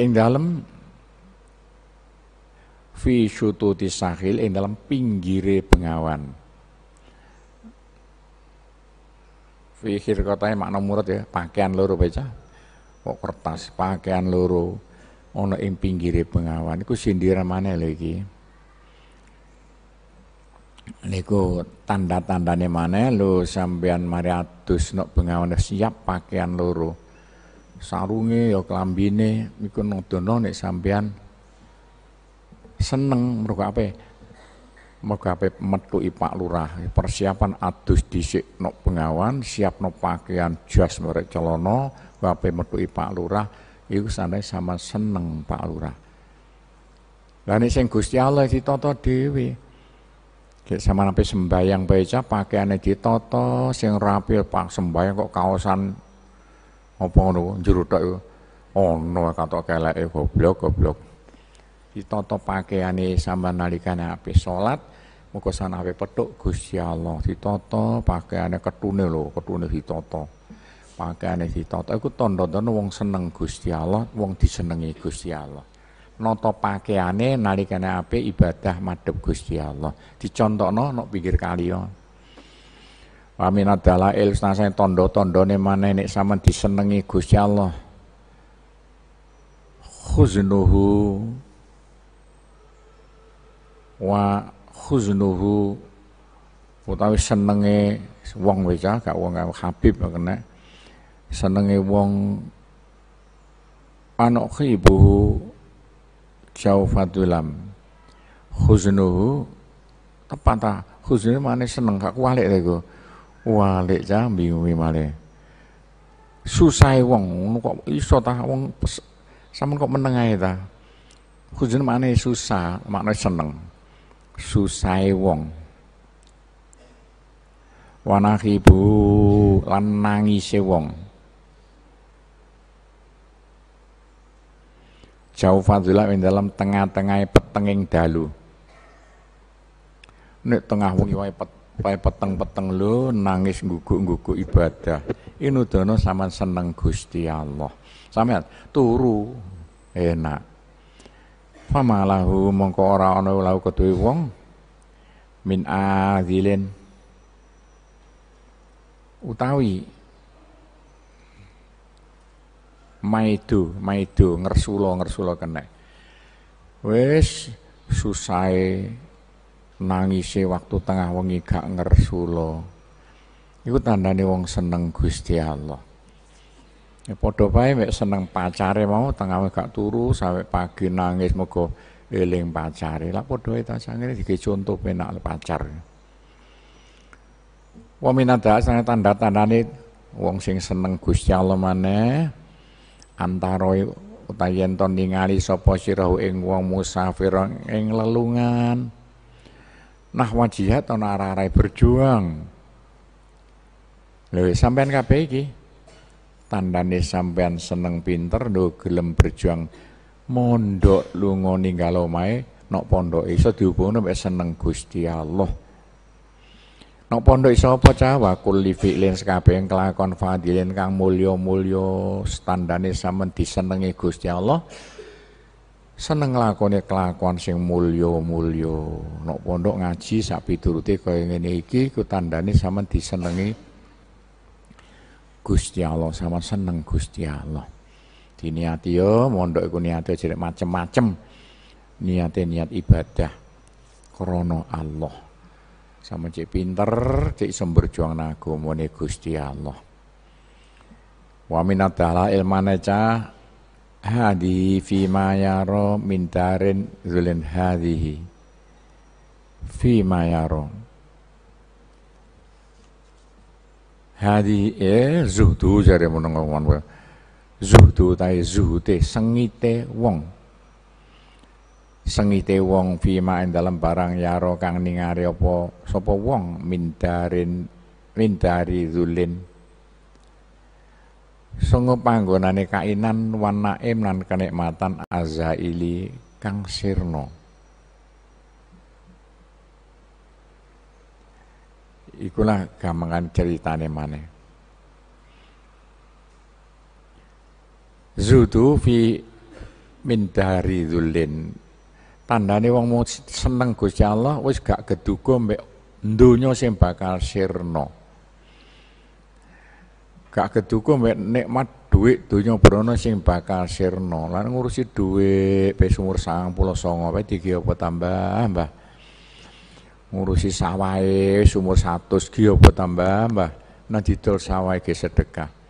ing dalam fi syututi tisahil ing dalam pinggire bengawan fihir kota e makna murad ya pakaian loro baca kok kertas pakaian loro ono ing pinggire bengawan iku sindiran mana lagi? niku tanda-tandane maneh lho sampean mari adus nek bengawan siap pakaian loro. Sarunge ya klambine niku nudono nek sampean seneng mergo ape mergo ape metu ipak Lurah. Persiapan adus dhisik nok bengawan siap nok pakaian jas merek celana ape metu ipak Lurah iku santai sama seneng Pak Lurah. Lah nek sing Gusti Allah ditata dhewe sama sampai sembayang beca pakaiane ditata sing rapi pak sembayang kok kaosan apa ngono jero tok ono oh, katok keleke goblok goblok ditata pakaiane sama nalikane ape salat muga sanape petuk Gusti Allah ditata pakaiane ketune lho ketune ditata pakaiane ditata iku tondo tanda wong seneng Gusti Allah wong disenengi Gusti Allah nata pakaiane nalikane ape ibadah madhep Gusti Allah. Dicontokno nok pinggir kali yo. Wa min dalail sanase tondo tandhane maneh nek sampean disenengi Gusti Allah. Khuznuhu wa khuznuhu utawi senenge wong wis ah, gak wong Habib kena senenge wong anok khibuhu syaufatul husnuhu tepat ta husnuhu mana seneng kak walik iku walik cah bingung male susah e wong kok iso ta wong sampean kok menengai ta husnu mana susah mana seneng susah e wong wanakibu lan nangis wong jauh fadila ing dalam tengah-tengah petenging dalu nek tengah wongi wai peteng-peteng lo nangis guguk-guguk ibadah dono sama seneng Gusti Allah sampean turu enak famalahu mongko ora ana lahu kedue wong min azilin utawi maidu maidu ngersulo ngersulo kena wes susai nangise waktu tengah wengi gak ngersulo tanda nih wong seneng Gusti Allah ya padha wae mek seneng pacare mau tengah gak turu sampai pagi nangis mogo eling pacare lah padha wae tasangene dikei contoh penak pacar wa minadha tanda nih wong sing seneng Gusti Allah mana antara utawi ton ningali sapa sira ing wong musafir ing lelungan nah wajihat ana arah berjuang lho sampean kabeh iki tandane sampean seneng pinter lho gelem berjuang mondok lungo ninggalo nok pondok iso dihubungno mek seneng Gusti Allah Nok pondok sapa cawa kulli fi'lin sekabehing kelakon fadilin kang mulya-mulya standane sampean disenengi Gusti Allah. Seneng lakone kelakuan sing mulya-mulya. nok pondok ngaji sak piturute kaya ngene iki ku tandane sampean disenengi Gusti Allah sama seneng Gusti Allah. Diniati yo mondok iku niate jerek macem-macem. Niate niat ibadah krana Allah sama cek pinter cek iso naku nagamane Gusti Allah wa minat ilmane ca hadi fi mayaro yaro min zulin hadihi fi ma yaro hadi eh zuhdu jare menunggu zuhdu tai zuhute sengite wong sengite wong fima ing dalam barang yaro kang ningari apa sapa wong mindarin mindari zulin sungguh panggonane kainan wan naim kenikmatan azaili kang sirno ikulah gamangan ceritane mana zudu fi mindari zulin tandane wong mung seneng Gusti Allah wis gak geduga mbek donya sing bakal sirna. Gak geduga mbek nikmat duit, donya brana sing bakal sirna. Lan ngurusi duit, pesumur sang 99 wae iki apa tambah, Mbah? Ngurusi sawahe sumur umur 100 iki apa tambah, Mbah? Nah didol sawahe sedekah.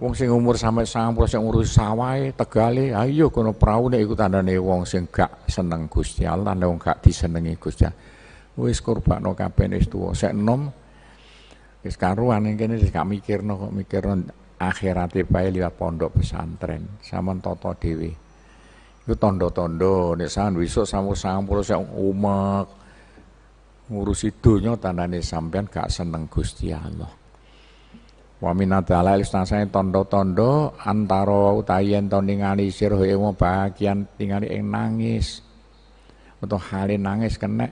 Wong sing umur sampai 90 sing ngurus sawah, e, tegale, ayo iya kono praune iku tandane wong sing gak seneng Gusti Allah, tanda wong gak disenengi Gusti Wis Wis no kabeh wis tuh, sek nom. wis karuan ning kene gak no kok mikirno akhirate bae liwat pondok pesantren, sama toto dewi, itu tondo-tondo, nek sampean wisuk sampe 90 sing umek ngurusi tanda tandane sampean gak seneng Gusti Allah wa minadala istasane tondo-tondo antara utayen to ningali sirah ing eng tingali ing nangis utawa hale nangis kena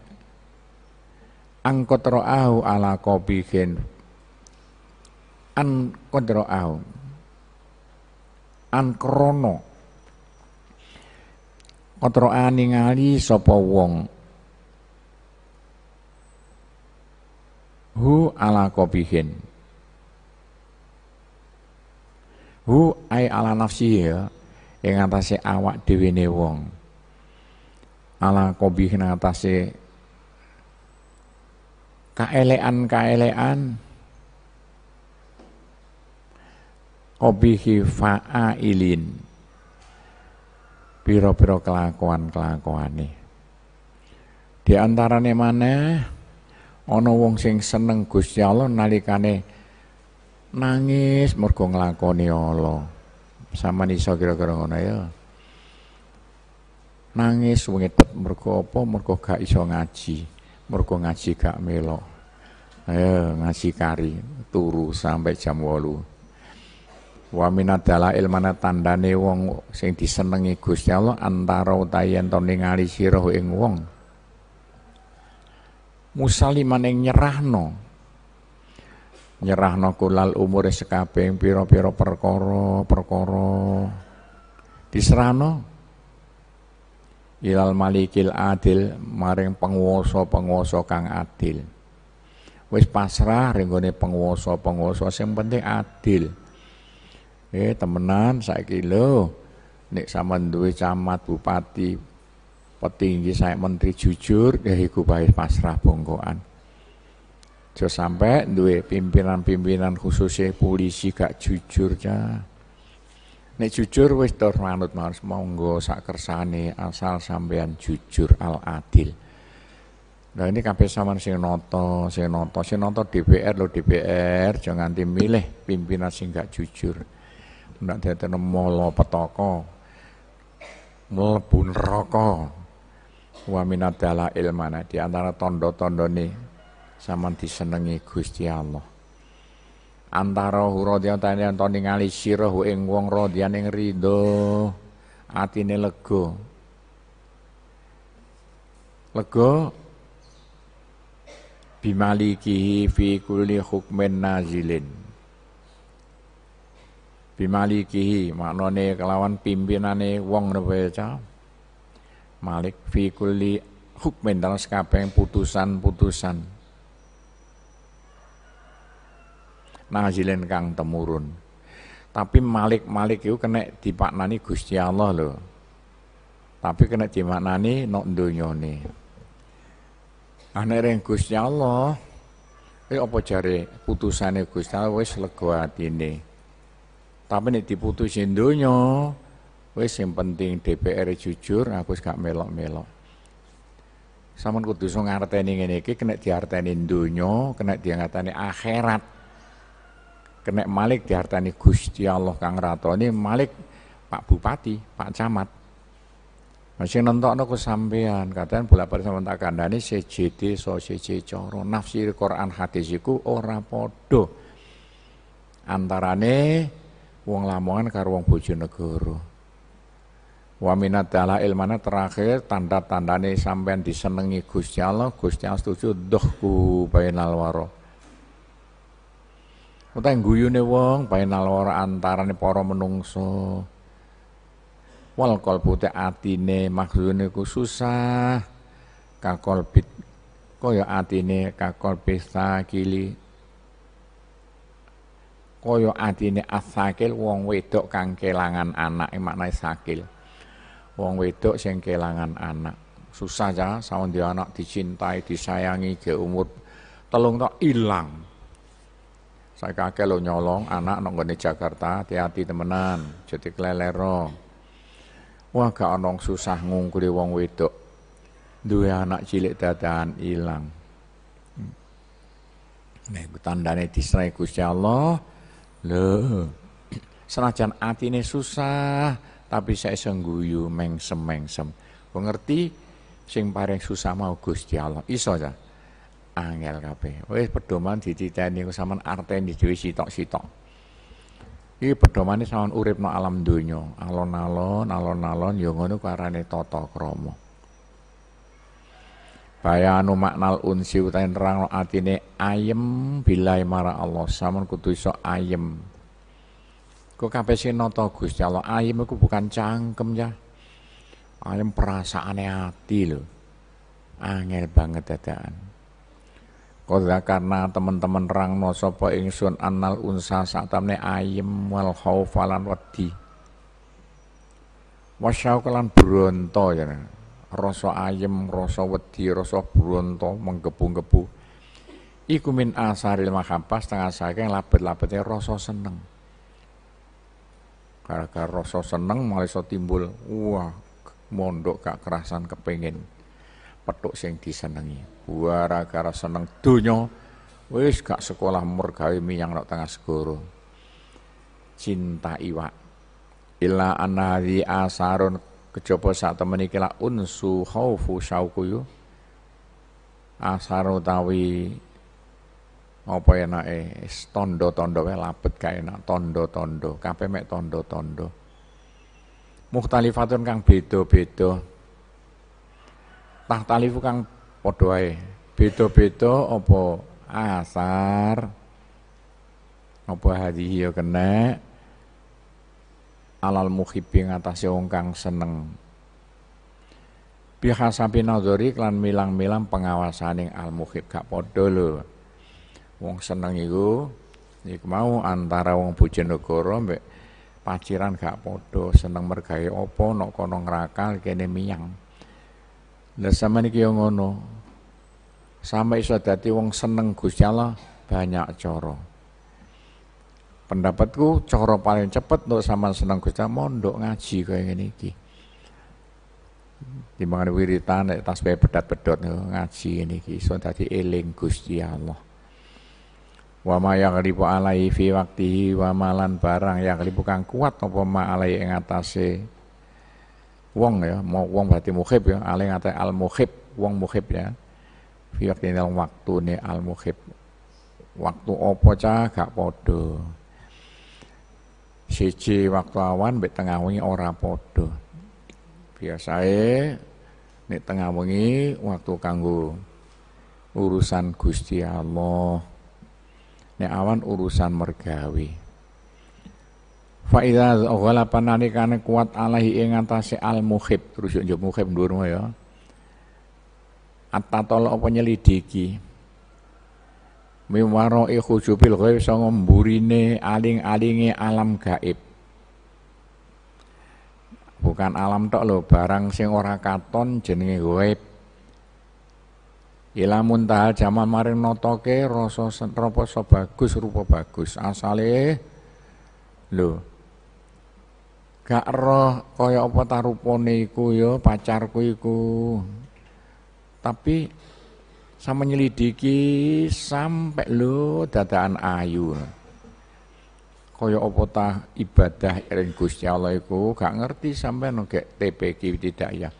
angkot ro'ahu ala kobihin an kodro'ahu an krono kotro'a ningali sapa wong hu ala kobihin hu ai ala nafsi ya yang ngatasi awak ne wong ala kobih ngatasi kaelean-kaelean kobihi ilin piro-piro kelakuan kelakuan nih di nih mana ono wong sing seneng Gusti Allah nalikane nangis mergo nglakoni Allah. sama iso kira-kira ngono ya. Nangis wengit mergo apa? Mergo gak iso ngaji. Mergo ngaji gak melo. Ayo ya, ngaji kari turu sampai jam 8. Wa minad dalail mana tandane wong sing disenengi Gusti Allah antara utahe yen ningali sira ing wong musaliman ing nyerahno nyerahno kulal umure sekabeh pira-pira perkara-perkara diserahno ilal malikil adil maring penguasa-penguasa kang adil wis pasrah ringgone penguasa-penguasa sing penting adil eh temenan saiki lho nek sama duwe camat bupati petinggi saya menteri jujur ya iku pasrah bongkoan Aja sampai duwe pimpinan-pimpinan khususnya polisi gak jujur ya. Nek jujur wis tur manut mawon monggo sak kersane asal sampean jujur al adil. Nah ini kabeh sampean sing noto, sing sing DPR lo DPR jangan nganti milih pimpinan sing gak jujur. Ndak dadene molo petaka. Mlebu neraka. Wa minadala ilmana di antara tondo tondo nih. Saman disenengi Gusti Allah. Antara radya tani anta ningali sirah ing wong radya ning rido atine lego, lego bimalikihi fi kulli hukmin nazilin. bimalikihi maknane kelawan pimpinane wong napa ya Malik fi kulli hukmin dalam sekabeh putusan-putusan nazilin kang temurun. Tapi Malik-Malik itu kena dipaknani Gusti Allah loh. Tapi kena dimaknani nok ini. Anak yang Gusti Allah, eh apa cari putusannya Gusti Allah wis lega ini, Tapi nih diputusin dunyo, wis yang penting DPR jujur, aku gak melok-melok. Saman kudu iso ini, ini kena diarteni dunyo, kena diangkatani akhirat kena Malik di dihartani Gusti Allah Kang Rato ini Malik Pak Bupati, Pak Camat. Masih nonton aku sampean, katanya bulan balik sama tak kandani CJD so CJ coro nafsi Quran hadisiku ora podo antarane wong Lamongan karo wong Bojonegoro. Wa minat dala ilmana terakhir tanda-tandane sampean disenengi Gusti Allah, Gusti Allah setuju dohku bainal waro. Utai guyune wong bainal wara antarane poro menungso. Wal qalbu te atine maksudune ku susah. Kakol bit koyo atine kakol pesta kili. koyo atine asakil wong wedok kang kelangan anak, maknae sakil. Wong wedok sing kelangan anak. Susah ya sawen anak dicintai, disayangi ke umur telung tok ilang. Saya kakek lo nyolong anak nonggoni Jakarta, hati-hati temenan, jadi kelelero. Wah gak onong susah ngungkuli wong wedok. Dua anak cilik dadahan hilang. Hmm. Nih, tandanya disrai kusya Allah. Loh, senajan hati ini susah, tapi saya sengguyu mengsem-mengsem. Pengerti, sing pareng susah mau kusya Allah. Iso ya angel kabeh. Wis pedoman diciteni ku sampean arteni dhewe sitok-sitok. Iki pedomane sampean urip no alam donya, alon-alon, alon-alon ya ngono karane tata krama. Bayanu maknal unsi utahe nerangno atine ayem bilai mara Allah. Sampeyan kudu iso ayem. Ku kabeh sing nata Gusti Allah, ayem iku bukan cangkem ya. Ayem perasaane ati lho. Angel banget dadaan. Kodha karena teman-teman no sopo ingsun anal unsa satamne ayem wal khaufalan wedi. Wasyau kelan bronto ya. Rasa ayem, rasa wedi, rasa bronto menggebu-gebu. Iku min asaril mahabbah setengah saking labet-labete rasa seneng. Gara-gara rasa seneng malah iso timbul wah mondok gak kerasan kepengin petuk sing disenengi wara gara seneng dunya wis gak sekolah mergawe minyak nok tengah segoro. Cinta iwak. Illa anahdi asarun kejaba sak temen iki unsu khaufu syauku yo Asar tawi apa enake tondo-tondo wae labet kae enak tondo-tondo kape mek tondo-tondo muhtalifatun kang beda-beda tahtalifu kang padha beto-beto opo asar opo hadihi ya kena alal muhibbi ngatasi wong kang seneng. Bihasabi nadzuri klan milang-milang pengawasaning al muhib gak padha lho. Wong seneng iku iku mau antara wong Bojonegoro mbek paciran gak podo seneng mergawe opo nok kono ngrakal kene miyang. Lah sama niki ngono. Sama iso dadi wong seneng Gusti Allah banyak cara. Pendapatku cara paling cepet untuk sama seneng Gusti Allah mondok ngaji kaya ngene iki. Timbangane wiritan nek tasbih pedat-pedot ngaji ngene iki iso dadi eling Gusti Allah. wa ma yaghlibu alaihi fi waqtihi wa malan barang yang kang kuat apa ma alai ing atase wong ya, mau wong berarti muhib ya, ale ngatai al muhib, wong muhib ya. Fi waktu waktu nih al muhib, Waktu opo cah gak podo. Siji waktu awan mbek tengah wengi ora podo. Biasae nih tengah wengi waktu kanggo urusan Gusti Allah. Nih awan urusan mergawe. Fa ogala panani kane kuat alahi ing atase al muhib, terus yo muhib ndurmu ya. Atta tolo apa nyelidiki. ikhu khujubil ghaib sanga mburine aling-alinge alam gaib. Bukan alam tok lho, barang sing ora katon jenenge gaib. Ila muntah jaman maring notoke rasa rapa bagus rupa bagus. Asale lho gak roh kaya apa tarupane iku ya pacarku iku tapi sama nyelidiki sampai lo dadaan ayu kaya apa ta ibadah ireng Gusti Allah iku gak ngerti sampai nggak tpk tidak ya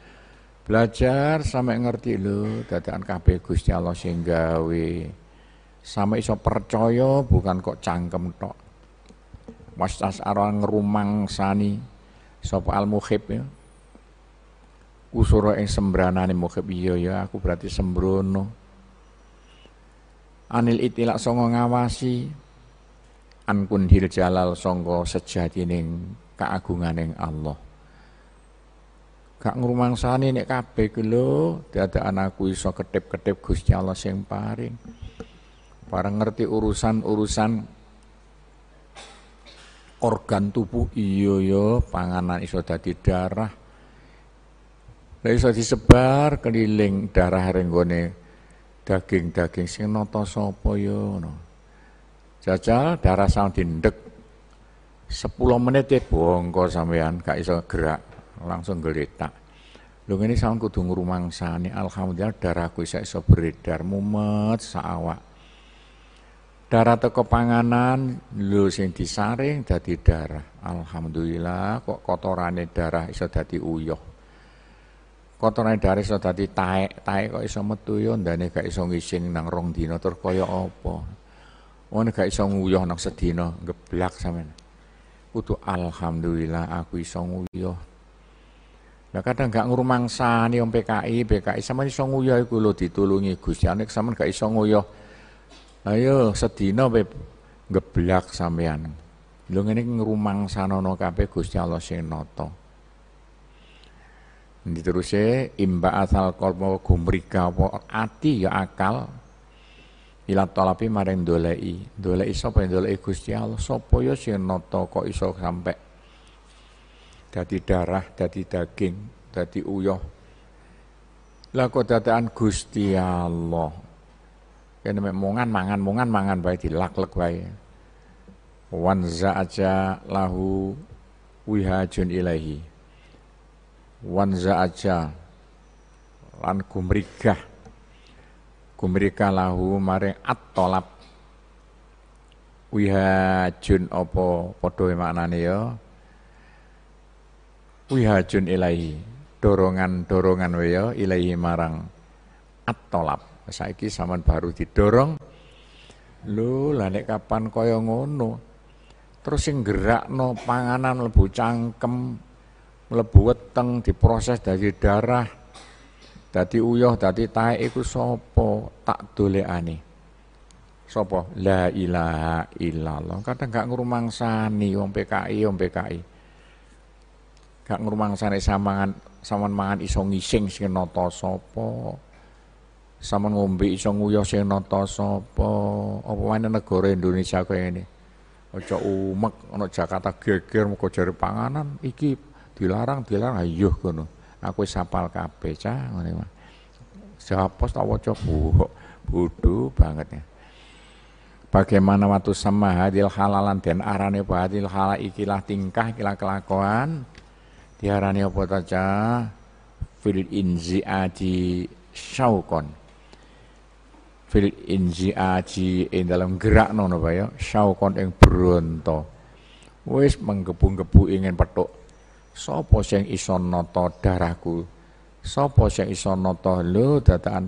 belajar sampai ngerti lo dadaan kabeh Gusti Allah sing gawe sampai iso percaya bukan kok cangkem tok wastas arang rumang sani sapa al mukhib ya kusura ing sembranane mukhib iya ya aku berarti sembrono anil itilak songo ngawasi an kunhil jalal songo keagungan keagunganing Allah gak ngrumangsani nek kabeh gelo lho anakku aku iso ketip-ketip Gusti Allah sing paring para ngerti urusan-urusan organ tubuh iyo yo, iya, panganan iso dadi darah Lah iso disebar keliling darah renggone daging-daging sing nata sapa ya ngono. Jajal darah sang dindek 10 menit ya bongko sampean gak iso gerak, langsung geletak. Lho ngene sampean kudu ngrumangsani alhamdulillah darahku iso beredar mumet saawak darah teko panganan lu sing disaring dadi darah alhamdulillah kok kotorane darah iso dadi uyuh kotorane darah iso dadi taek taek kok iso metu yo ndane gak iso ngising nang rong dina tur kaya apa ono gak iso nguyuh nang sedina geblak sampean kudu alhamdulillah aku iso nguyuh Nah kadang gak nih om PKI, PKI sama iso nguyuh iku lo ditulungi Gusti Anik sampean gak iso nguyuh Ayo sedina pe geblak sampean. Lho ngene ngrumang sanono kabeh Gusti Allah sing nata. Diterusé imba asal kalpa gumrika apa ati ya akal ila talabi maring dolei dolei sapa dolei Gusti Allah sapa ya sing nata kok iso sampe dadi darah dadi daging dadi uyah lah kok dadaan Gusti Allah kene mongan mangan mangan mangan bae dilaklek baik, wanza aja lahu wihajun ilahi wanza aja lan kumrika, Kumrika lahu maring atolap, wihajun opo podo e maknane ya wihajun ilahi dorongan-dorongan waya ilahi marang atolap saiki saman baru didorong lho lanek kapan kaya ngono terus sing gerakno panganan mlebu cangkem mlebu weteng diproses dari darah dadi uyah, dadi tahe iku sapa tak dolekane sapa la ilaha illallah kadang gak ngrumangsani wong PKI wong PKI gak ngrumangsani samangan saman mangan iso ngising sing nata sapa sama ngombe iso nguyoh sing nata sapa apa wae negara Indonesia kaya ngene aja umek ana Jakarta geger muga jare panganan iki dilarang dilarang ayuh iya kono aku wis hafal kabeh cah ngene wae sapa tak waca bodho banget ya bagaimana waktu sama hadil halalan dan arane hadil halal ikilah tingkah ikilah kelakuan diarani apa ta cah fil inziati syaukon fil inji aji in dalam gerak nono bayo ya. syaukon ing bronto wis menggebu-gebu ingin petuk so sing iso noto darahku sapa sing iso nata lo datan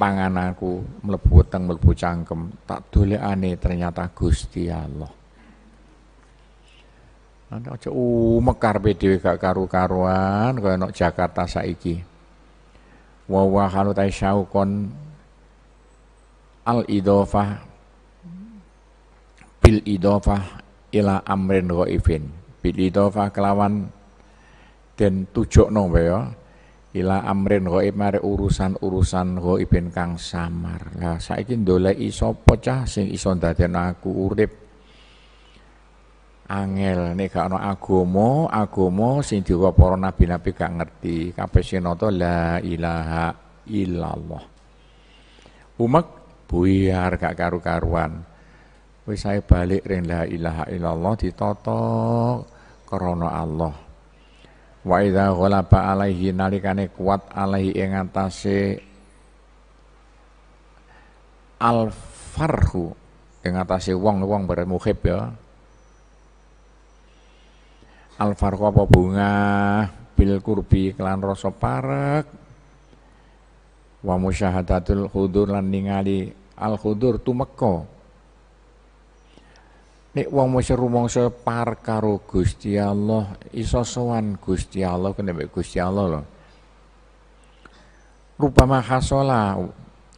pangananku mlebu teng mlebu cangkem tak ane ternyata Gusti Allah Ana aja umek mekar dhewe gak karu-karuan kaya nok Jakarta saiki. Wa wa halu taisyau kon al-idofah bil idofah ila amrin ghaibin bil idofah kelawan den tujokno ya ila amrin ghaib mare urusan-urusan ghaibin kang samar lah saiki ndoleki sapa cah sing iso dadekno aku urip angel nek gak ana agama agama sing diwa para nabi-nabi gak ngerti kabeh sinata la ilaha illallah umak buyar gak karu-karuan wis saya balik ring la ilaha illallah ditoto krana Allah wa idza ghalaba alaihi nalikane kuat alaihi ing atase al farhu ing atase wong-wong bermuhib ya al farhu apa bunga bil kurbi kelan rasa parek wa musyahadatul khudur lan ningali al khudur tumeka nek wong mesti rumangsa par karo Gusti Allah iso sowan Gusti Allah kene Gusti Allah lho rupama hasola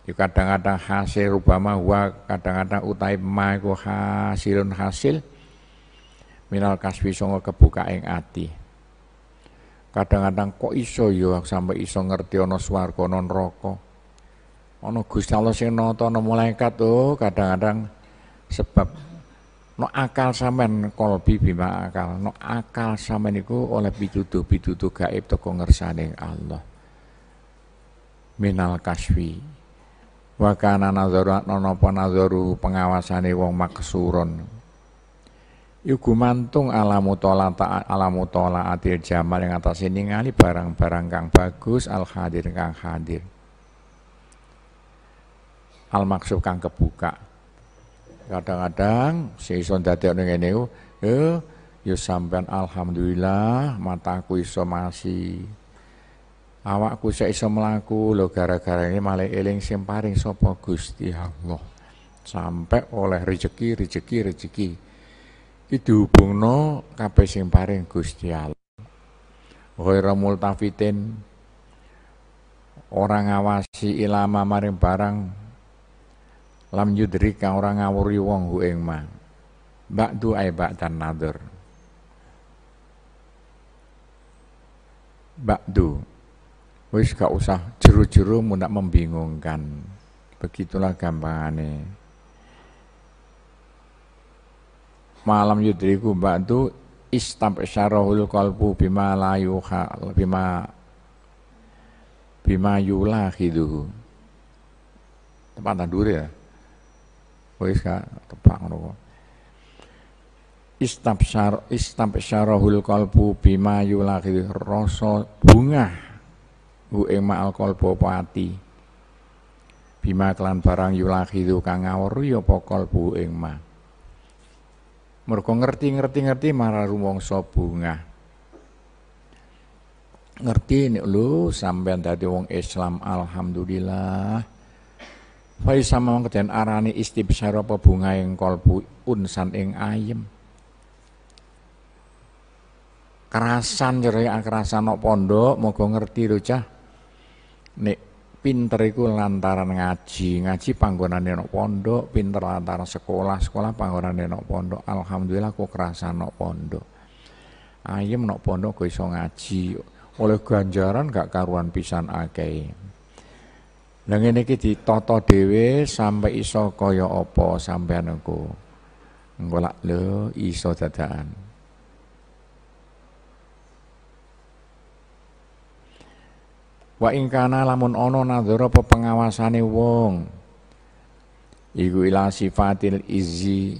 ya kadang-kadang hasil rupama wa kadang-kadang utai ma iku hasilun hasil minal kasbi songo kebuka ing ati Kadang-kadang kok iso yo ya, sampai iso ngerti ono swargo non neraka. ono Gusti Allah sing nata ono malaikat oh kadang-kadang sebab no akal sampean kalbi bima akal no akal sampean iku oleh pituduh pituduh gaib teko ngersane Allah minal kasfi wa kana nazaru napa nazaru pengawasane wong maksuron Iku mantung alamu tola alamu tola atil jamal yang atas ini ngali barang-barang kang bagus al hadir kang hadir. Al maksud kang kebuka. Kadang-kadang season dati orang ini u eh yo sampean alhamdulillah mataku iso masih awakku saya iso melaku lo gara-gara ini malah eling sing paring Gusti Allah sampai oleh rezeki rezeki rezeki iki dihubungno kabeh sing paring Gusti Allah ghaira multafitin ora ngawasi ilama maring barang lam yudrika ora ngawuri wong hu ing ma duae ay dan nadur ba'du wis gak usah jeru-jeru mau membingungkan begitulah gampangannya malam yudriku ba'du istam syarohul kalbu bima layu hal bima bima hidu tempat tandur ya wis ka istam syar istam syarohul kalbu bima hidu rosol bunga bu ema al kalbu pati bima kelan barang yulahi kang ngawru yo ya pokol bu ema mereka ngerti-ngerti-ngerti rumong so bunga ngerti ini lu sampean tadi wong Islam alhamdulillah Fai sama mengkeden arani istibsyar apa bunga yang kolbu unsan ing ayem. Kerasan cerai kerasan nok pondok, mau ngerti lu cah. Nek pinter iku lantaran ngaji, ngaji panggonan nok pondok, pinter lantaran sekolah, sekolah panggonan nok pondok. Alhamdulillah aku kerasa nok pondok. Ayem nok pondok kok iso ngaji. Oleh ganjaran gak karuan pisan akeh. Lah ngene iki ditata dhewe sampai iso koyo opo sampean engko. Engko lo iso dadakan. Wa ingkana lamun ono nadhara apa pengawasane wong. Iku ila sifatil izi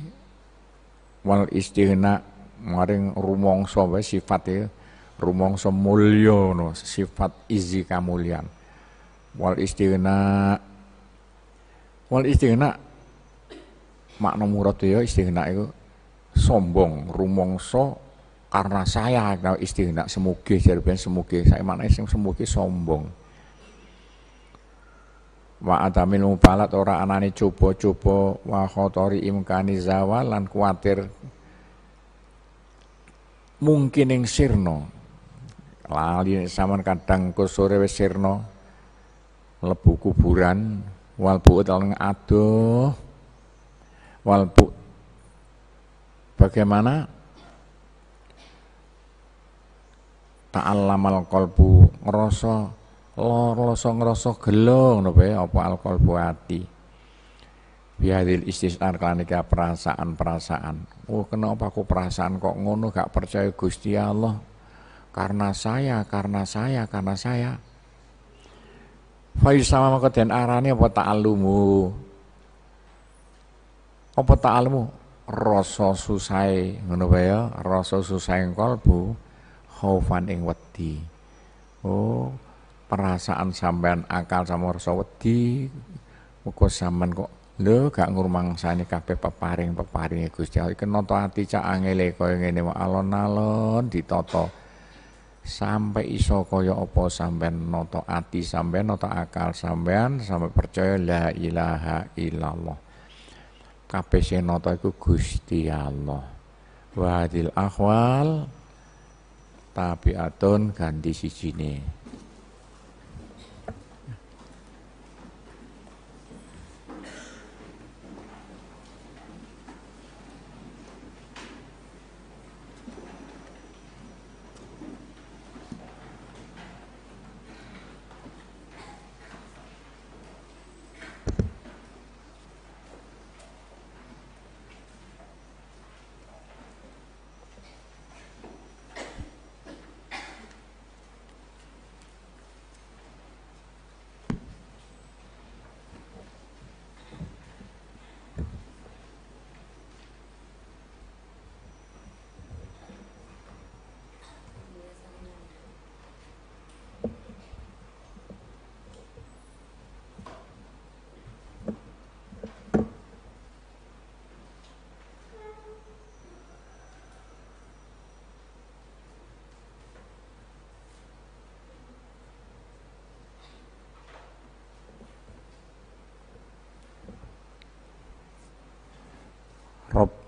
wal istighna maring rumangsa wae sifate rumangsa mulya no, sifat izi kamulyan. Wal istighna wal istighna makna murad ya istihna iku sombong rumangsa karena saya atau istri hendak semuge jarben saya mana sing semuge sombong wa adamil mubalat ora anani coba-coba wa khotori imkani zawal lan kuatir mungkin yang sirno lali saman kadang kusore wis sirno lebu kuburan wal buut lan adoh wal bagaimana lamal kolbu ngerosok loroso ngerosok gelo nube apa al kolbu ati bihadil istisnar kelanika perasaan-perasaan oh kenapa aku perasaan kok ngono gak percaya Gusti Allah karena saya karena saya karena saya Faiz sama maka dan arane apa ta'alumu apa ta'alumu rasa susai ngono ya rasa susai kalbu khaufan ing wedi. Oh, perasaan sampean akal sama rasa wedi muga sampean kok lho gak ngurmangsani kabeh peparing peparing Gusti Allah iki nata ati cak angele kaya ngene wae alon-alon ditata sampai iso kaya apa sampean noto ati sampean noto akal sampean sampai percaya la ilaha illallah kabeh sing iku Gusti Allah wadil hadil tabiatun ganti sijine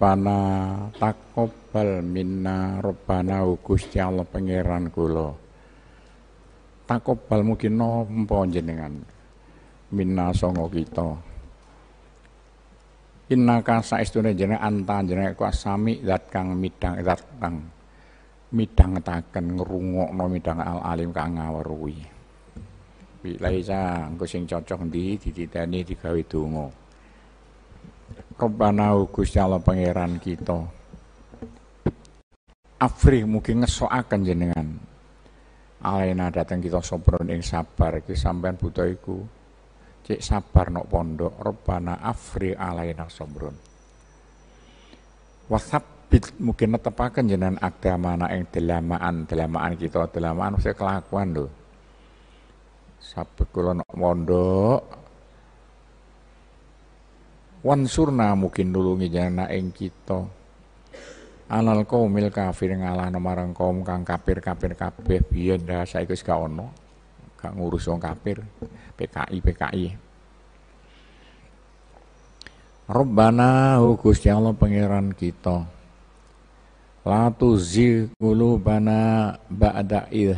Rabbana takobal minna Rabbana oh Gusti Allah pangeran kula. Takobal mungkin napa jenengan minna songo kita. Inna kasa istune jeneng anta jeneng kuasami asami zat kang midang zat kang midhangetaken ngrungokno midang al alim kang ngaweruhi. Wilayah engko sing cocok ndi dititeni digawe donga. Kepanau Gusti Allah pangeran kita. Afri mungkin ngesoakan jenengan. Alena datang kita sobron ing sabar iki sampean buta iku. Cek sabar nok pondok Rabbana afri alaina sobron. Wasabit mungkin netepakan jenengan mana ing delamaan delamaan kita delamaan maksudnya kelakuan loh. Sabet kula nok pondok wansurna mungkin dulu ngejana ing kita alal qaumil kafir ngalah marang kaum kang kapir kapir kabeh biyen dah saya wis gak ono gak ngurus wong kafir PKI PKI Rabbana ya Allah pangeran kita La tuzigh bana ba'da idh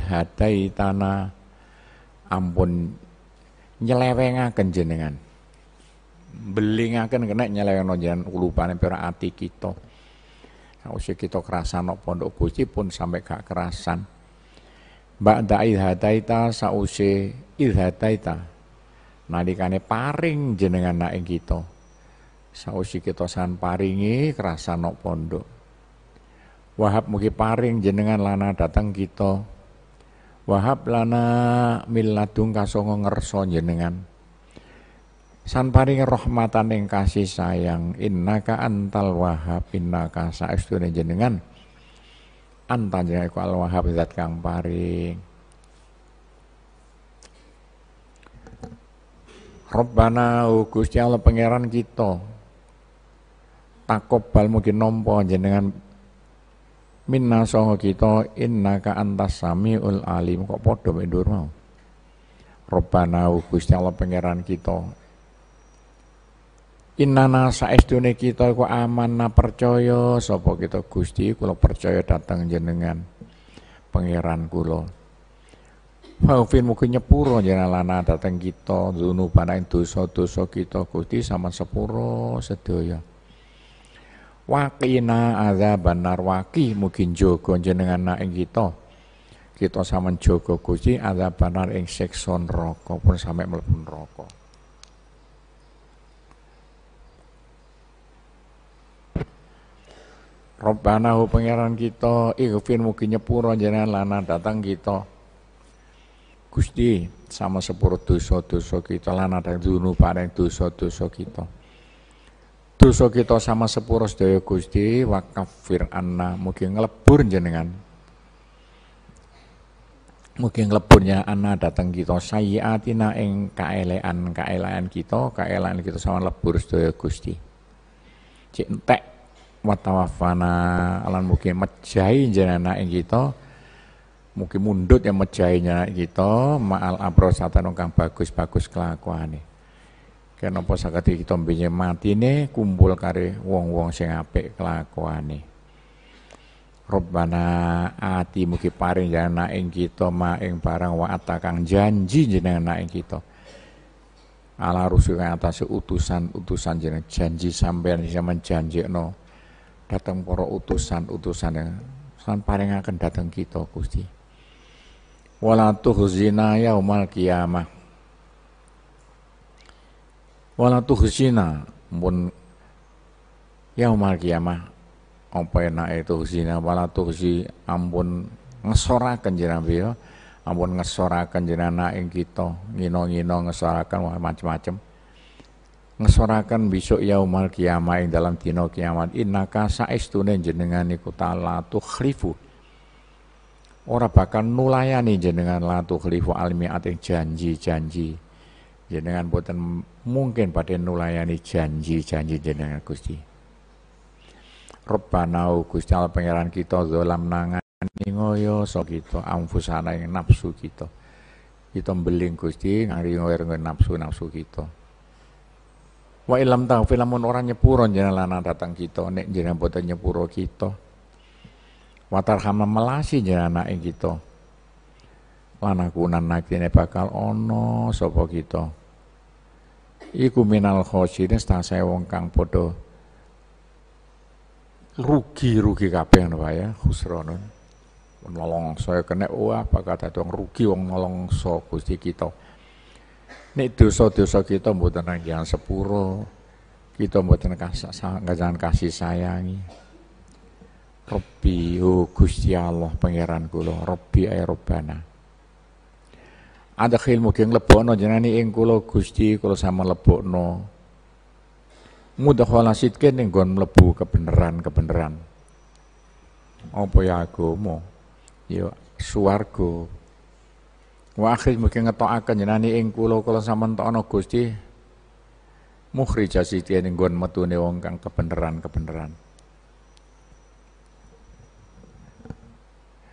ampun nyelewengaken jenengan belingaken kena nojan ulupan kulupane pira ati kita. Usih kita nok pondok puji pun sampai gak kerasan. mbak Ba'da idhataita sause idhataita. Nalikane paring jenengan nak kita. Sausi kita san paringi nok pondok. Wahab mugi paring jenengan lana datang kita. Wahab lana miladung kasongo ngerso jenengan. San paring rahmatan yang kasih sayang innaka antal wahab innaka saestune jenengan antan jenengan iku al wahab zat kang paring Rabbana oh Gusti Allah pangeran kita takobal mungkin nompo jenengan minna songo kita innaka antas ul alim kok padha mendur mau Rabbana oh Gusti Allah pangeran kita Innana saestune kita aman na percaya sapa kita Gusti kula percaya datang jenengan pangeran kula. Faufin mugi nyepuro jenengan lana datang kita dzunubana ing dosa-dosa kita Gusti sama sepuro sedaya. Waqina azaban nar waqi mugi njogo jenengan ing kita. Kita sama njogo Gusti azaban nar ing seksa neraka pun sampe mlebu neraka. Rabbana hu pangeran kita ikhfin mugi nyepuro jenengan lana datang kita Gusti sama sepuro dosa-dosa kita lana datang dunu pareng dosa-dosa kita dosa kita sama sepuro sedaya Gusti wakafir anna mugi nglebur jenengan mugi leburnya anna datang kita sayiatina ing kaelean kaelean kita kaelean kita sama lebur sedaya Gusti cintek watawafana alan muki mejai jenana ing kita muki mundut yang mejai jenana ing kita ma'al abrosatan kang bagus-bagus kelakuan kelakuane kenapa sakati kita mati nih kumpul kare wong-wong sing apik nih Robbana ati muki paring jenana ing kita ma ing barang wa atakang janji jenana ing kita. Ala rusul atas utusan-utusan jeneng janji sampean janji no datang para utusan-utusan yang san akan datang kita Gusti. Wala ya yaumal kiamah. Wala tuhzina mun yaumal kiamah apa itu zina wala tuhzi ampun ngesorakan jenengan ya ampun ngesorakan jenana ing kita ngino-ngino ngesoraken macam-macam. ngino ngino ngesorakan macam-macam macam macam macam ngesorakan besok yaumal kiamat ing dalam tino kiamat innaka istune jenengan iku ta'ala tukhlifu ora bakal nulayani jenengan la tukhlifu almi ating janji-janji jenengan boten mungkin pada nulayani janji-janji jenengan Gusti Rabbana Gusti ala pangeran kita nangan ngoyo so kita amfusana yang nafsu kita kita beling Gusti ngari ngoyer nafsu nafsu kita Wa ilam tahu filamun orang nyepuro jenang lanang datang kita nek jenang boten nyepuro kita. Wa tarhamna melasi anak yang kita. kunan nakti ini bakal ono sopok kita. Iku minal khosirin saya wong kang podo rugi-rugi kabeh ngono ya khusronun. Nolong saya kena wah apa kata tuang rugi wong nolong so Gusti kita. Nek dosa-dosa kita mboten nang jangan sepuro, kita mboten kasan kasih sayangi. Rabbi oh Gusti Allah pangeran kula, Rabbi ay Rabbana. Adkhil mugeng lebokno jenengan ing kula Gusti kula sama lebokno. Mudakhala sidke ning yang mlebu kebenaran-kebenaran. Apa ya agama? yo ya swarga Wa akhir mungkin akan ya jenani ing kulo kulo saman tono Gusti mukhrija siti ning nggon ne wong kang kebenaran kebenaran.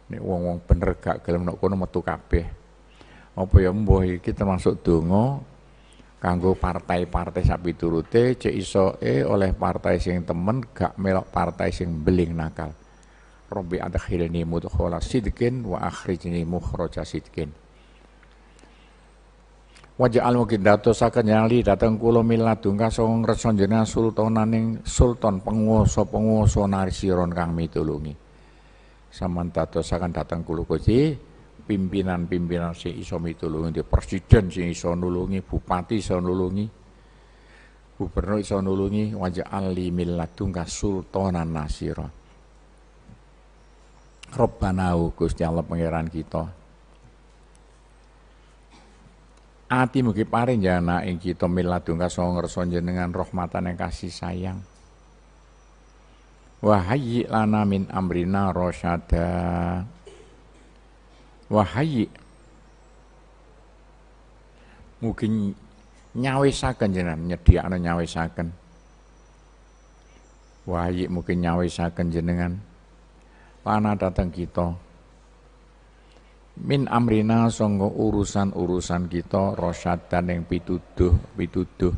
Nek wong-wong bener gak gelem nek kono metu kabeh. Apa ya mbuh iki termasuk donga kanggo partai-partai sapi turute cek e oleh partai sing temen gak melok partai sing beling nakal. Rabbi adkhilni mudkhala sidkin, wa akhrijni mukhraja sidkin. Wajah al mungkin datu saka nyali datang kulo miladung kasong reson sultan naning sultan penguasa penguasa narsiron kang mitulungi. Saman dato saka datang kulo kuci pimpinan-pimpinan si iso mitulungi di presiden si iso nulungi bupati iso nulungi gubernur iso nulungi wajah ali miladung kasultanan nasiron. Robbanau Gusti Allah pangeran kita Ati mugi paring jana ya, ing kita miladung kasong jenengan rahmatan yang kasih sayang. Wahai lana min amrina rosyada Wahai mugi nyawisaken jenengan nyediakno nyawisaken. Wahai mugi nyawisaken jenengan lana datang kita min amrina sangga urusan-urusan kita dan yang pituduh pituduh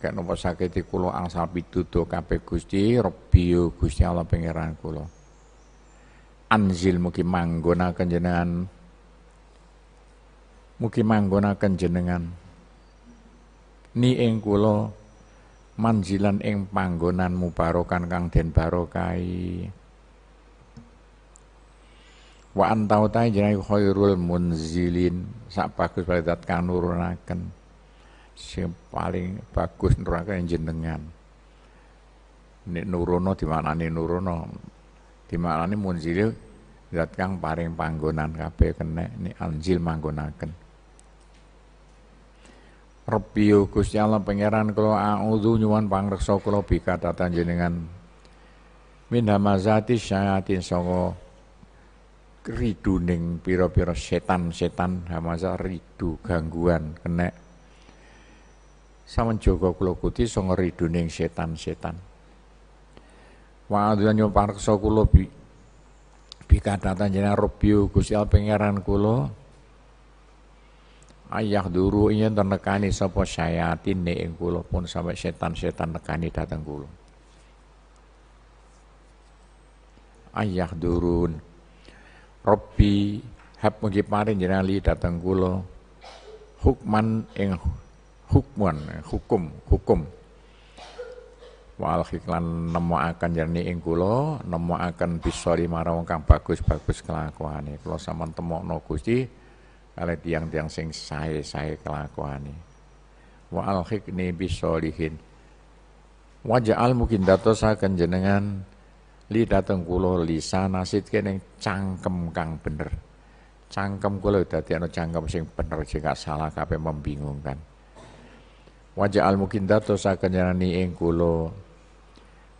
kaya napa kulo kula angsal pituduh kape Gusti Rabbi Gusti Allah pangeran kula anzil mugi manggonaken jenengan mugi manggonaken jenengan ni ing kulo manzilan ing panggonan mubarokan kang den barokai Wa antau ta jenai khairul munzilin sak bagus kang nurunaken, Sing paling bagus nurunaken jenengan. Nek nurono dimaknani nurono. Dimaknani munzili dat kang paling panggonan kabeh kenek nek anjil manggonaken. Rabbi ya Gusti Allah pangeran kula auzu nyuwun pangreksa kula bika tatan jenengan min hamazati syayatin sanga ridu ning piro pira setan-setan hamasa ridu gangguan kena samen joko kula kuti sanga ridu ning setan-setan wa parak parksa kula bi bikatatan jenengan rebyu Gusti Allah pangeran kula ayah duru ternekani nekani sapa syayatin ing kulo pun sampai setan-setan nekani datang kulo ayah durun Robbi hab mugi paring jenali datang kula hukman ing hukman hukum hukum wal hiklan akan jerni ing kula nemokaken bisori marang kang bagus-bagus kelakuane kula sampean temokno Gusti kali tiang-tiang sing sae-sae kelakuane wa lihin bisolihin al mungkin akan jenengan li dateng kulo lisa nasid kene cangkem kang bener cangkem kulo kula ano cangkem sing bener sing gak salah kape membingungkan wajah al kulo.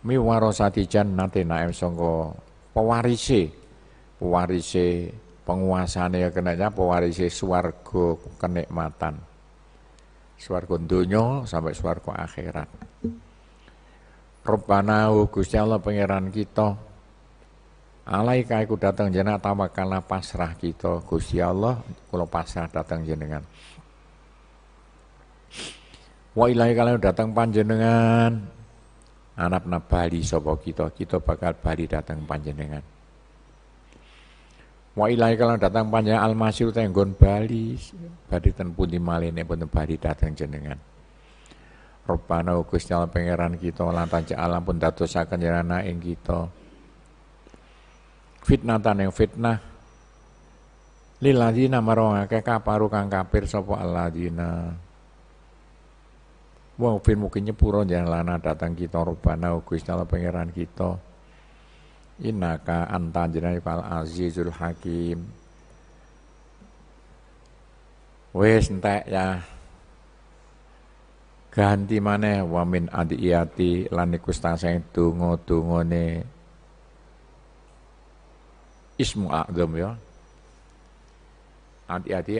Mi waro ing kula nate nate naem songko pewarisi pewarisi penguasane ya kenanya pewarisi swarga kenikmatan swarga dunyo sampai swargo akhirat Rabbana oh Gusti Allah pangeran kita alaika iku datang jenengan tawakal pasrah kita Gusti Allah kula pasrah datang jenengan Wa ilahi kalau datang panjenengan anak nabali sopo kita kita bakal bali datang panjenengan Wa ilahi kalau datang panjenengan almasir tenggon bali badi ten pundi malene bali datang jenengan Rupana Gusti Allah pangeran kita lan tancik alam pun dadosaken yana ing kita. Fitnah yang fitnah liladzina marang akeh kaparu kang kafir sapa alladzina. Wong fin mungkin nyepuro jangan lana datang kita rupana Gusti Allah pangeran kita. inaka anta jenengal azizul hakim. Wes entek ya ganti maneh wamin adi lani lan iku tungo tungo ne ismu agam ya adi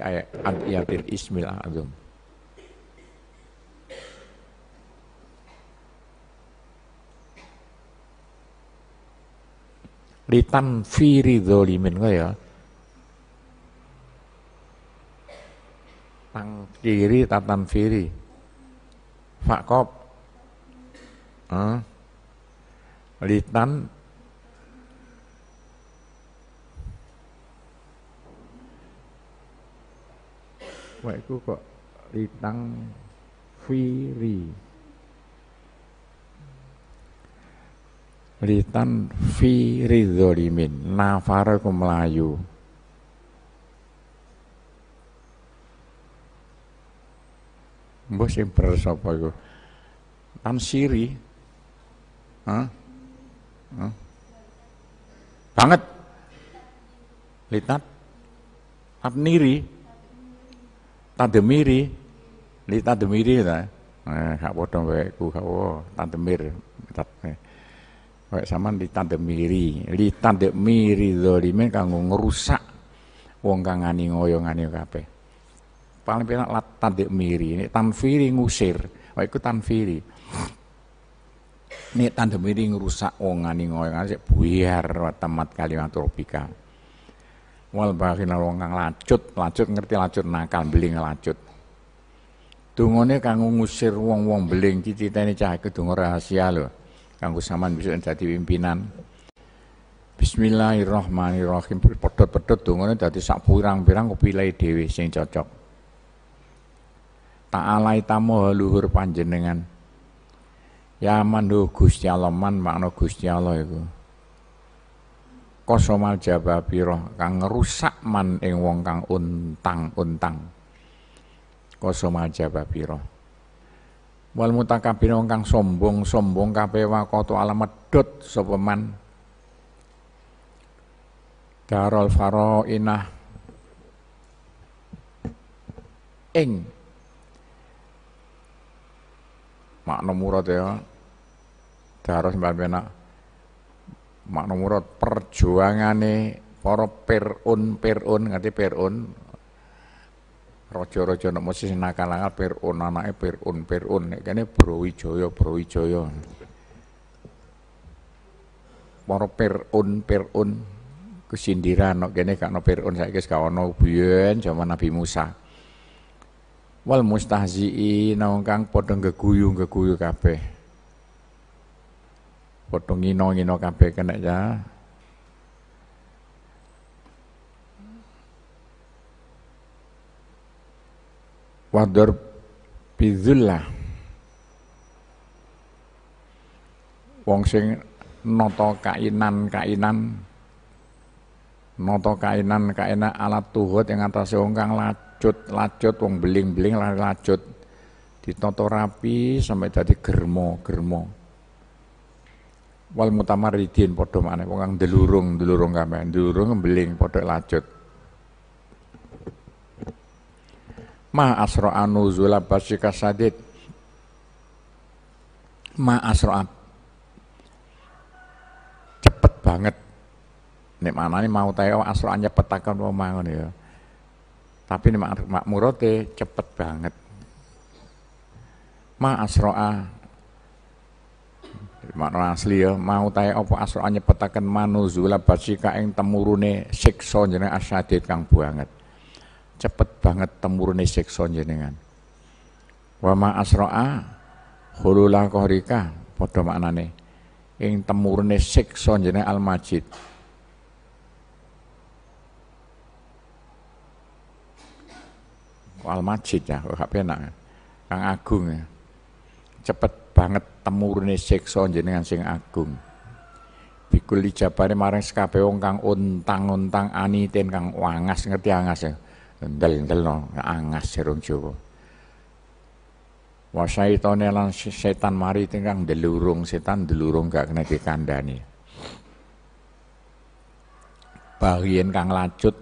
iati ismil agam litan firi dolimin ya tang kiri tatan firi phạ cọp à, lịt đắn vậy cô có lịt đắng phi rì lịt đắn phi rì rồi thì mình na phá ra cùng là dù Mbah sing bener sapa iku? Tamsiri. Kan Hah? Hah? Banget. Litat Abniri. Tademiri. Litat demiri, ta. Nah, gak padha ku gak wo, Tademir. Litat. Kayak eh. sama litandemiri, di dolimen kanggo ngerusak wong kang ngani ngoyo ngani kabeh paling penak lat tandik miri ini tanfiri ngusir wah iku tanfiri ini tanda miri ngerusak ongani ngoyongan sik buyar tempat kalimat tropika wal bakhina wong ngang lacut lacut ngerti lacut nakal beling lacut dungane kanggo ngusir wong-wong beling cicitane cah iku tunggu rahasia lho kanggo sampean bisa dadi pimpinan Bismillahirrahmanirrahim. Pedot-pedot dongane dadi sak pirang-pirang kepilih dhewe sing cocok. Ta'alai tamoha luhur panjenengan. Ya mandu Gusti Allah man makna Gusti Allah iku. Kosomal jababiro, kang ngrusak man ing wong kang untang-untang. Kosomal jababiro, Wal mutakabbir wong kang sombong-sombong kapewa koto alamat medhot sopeman. man. Faro inah ing makna murad ya harus mbak Bena makna murad perjuangane para perun pirun ngerti perun, rojo-rojo nek mesti nakal-nakal perun perun-perun, pirun nek kene Brawijaya Brawijaya para perun-perun kesindiran nek kene gak perun saya saiki kawan gak ono zaman Nabi Musa wal mustahzi'i naung kang padha geguyu-geguyu kabeh padha ngino-ngino kabeh kena ya wadur bizullah wong sing nata kainan-kainan nata kainan-kainan alat tuhut yang atas wong kang lajeng lacut lacut wong beling beling lacut ditoto rapi sampai tadi germo germo wal ridin podo mana wong kang delurung delurung kami delurung beling podo lacut ma asro anu zula basika sadit, ma asro ab. cepet banget nek mana nih mau tayo oh, asro anja petakan mau mangon ya tapi mak Murote cepet banget. Ma asroa makna asli ya mau tanya apa asra nyepetaken manuzula basika ing temurune sekson jenengan asyadid kang banget cepet banget temurune siksa jenengan wa ma asroa hulula kohrika podo maknane ing temurune sekson jenengan al majid Al Majid ya, kok gak penak. Ya. Kang Agung ya. Cepet banget temurune siksa jenengan sing agung. Bikul jabare maring sekabehe wong kang ontang-ontang aniten kang wangas ngerti angas ya. Ndel-ndel angas serung Jawa. Wa syaitane lan setan mari kang delurung, setan delurung gak kena dikandani. Bagian kang lacut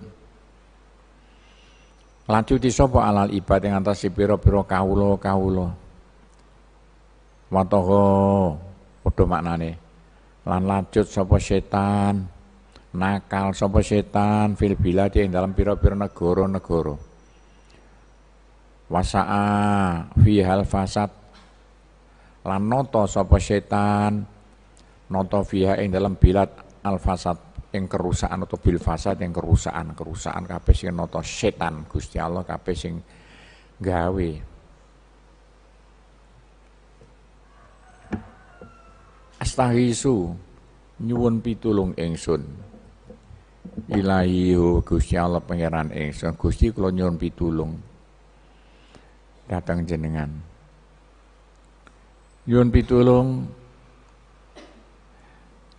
lanjuti sopo alal ibad ing antase piro kaulo kaulo kawula udah makna maknane. Lan lanjut sopo setan, nakal sopo setan fil biladi yang dalam piro piro negoro negoro Wasaa fi hal fasad lan noto sopo setan noto fiha ing dalam bilat al fasad yang kerusakan atau bil fasad yang kerusakan kerusakan kape sing noto setan Gusti Allah kape sing gawe astaghisu nyuwun pitulung ingsun ilahiyo Gusti Allah pangeran ingsun Gusti kula nyuwun pitulung datang jenengan Nyuwun pitulung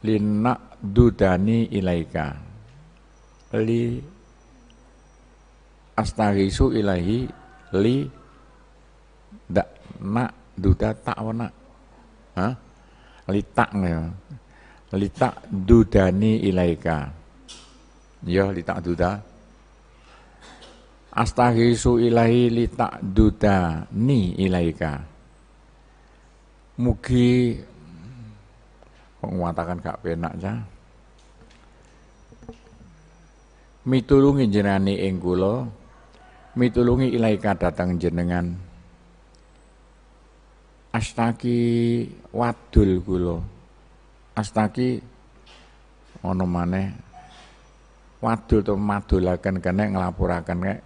linak dudani ilaika li astaghisu ilahi li dak nak duda tak wana Hah? li tak ya li tak dudani ilaika ya li tak duda astaghisu ilahi li tak dudani ilaika mugi kok ngatakan gak penak ya mitulungi jenani ing mitulungi ilaika datang jenengan astaki wadul gulo, astaki ono maneh wadul to madulaken kene nglapuraken nek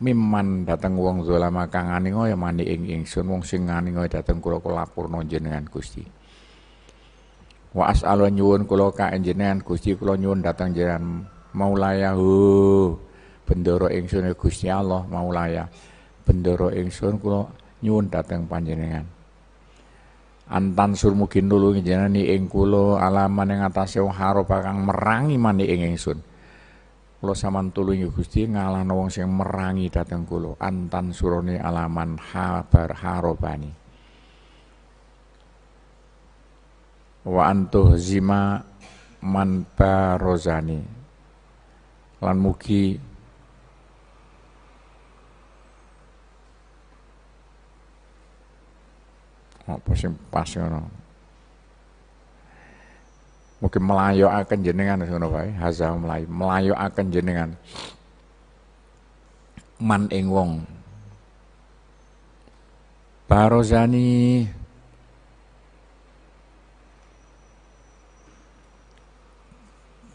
miman dateng wong zalama kang aninga ya mani ing ingsun wong sing aninga dateng kula kula lapurna jenengan Gusti Wa as'alu nyuwun kula ka njenengan Gusti kula nyuwun datang Maulaya maulayahu. Bendoro ingsun ya Gusti Allah maulaya. Bendoro ingsun kula nyuwun datang panjenengan. Antan sur mugi nulungi ni ing kula alaman ing atase wong harap kang merangi mani ing ingsun. Kula saman tulungi Gusti ngalahno wong sing merangi dateng kula. Antan surone alaman habar harobani. wa antuh zima man Rozani lan mugi apa sing pas ngono mugi akan jenengan ngono wae haza melayu Melayu akan jenengan man ing wong barozani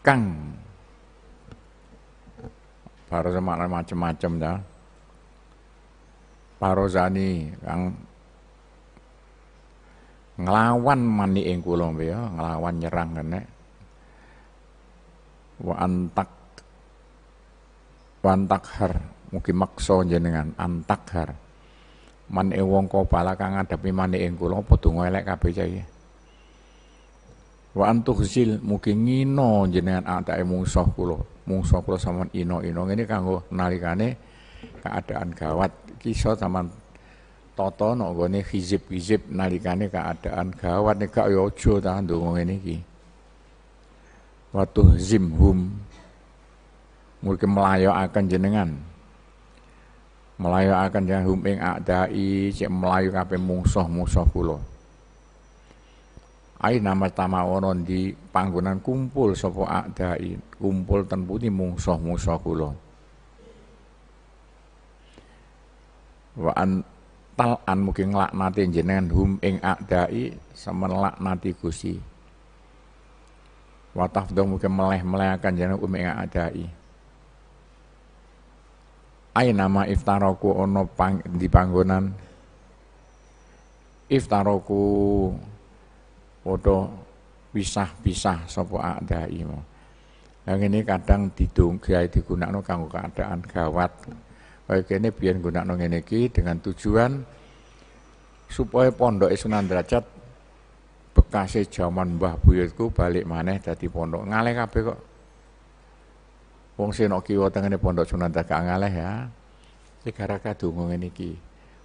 kang paroza makna macam-macam ya parozani kang ngelawan mani ing kula ya ngelawan nyerang kene wa antak wantakhar mungkin makso jenengan antakhar man e wong kopala kang ngadepi mani ing kula padha elek Wa antu khusil mugi ngino jenengan atake mungsuh kula. Mungsuh kula sampean ino-ino ngene kanggo nalikane keadaan gawat. Kisah toto, tata nok gone hizib-hizib nalikane keadaan gawat nek gak ya aja ta ndonga ngene iki. Wa tuhzimhum melayo akan jenengan. akan jenengan hum ing adai cek melayu kape mungsuh-mungsuh kula ai nama tama di panggonan kumpul sopo akdai kumpul ten pundi mungsuh-mungsuh Waan wa an tal an mugi nglaknati jenengan hum ing akdai lak nati kusi. wa dong mungkin meleh akan jenengan hum ing akdai ai nama iftaroku ono pang, di panggonan iftaroku padha pisah-pisah sapa ada imo. Yang ini kadang didonggai digunakno kanggo keadaan gawat. Kaya ini biyen gunakan ini dengan tujuan supaya pondok Sunan Derajat bekase jaman Mbah Buyutku balik maneh dadi pondok ngaleh kabeh kok. Wong Oki kiwa tengene pondok Sunan Derajat ngaleh ya. gara-gara ngene ini,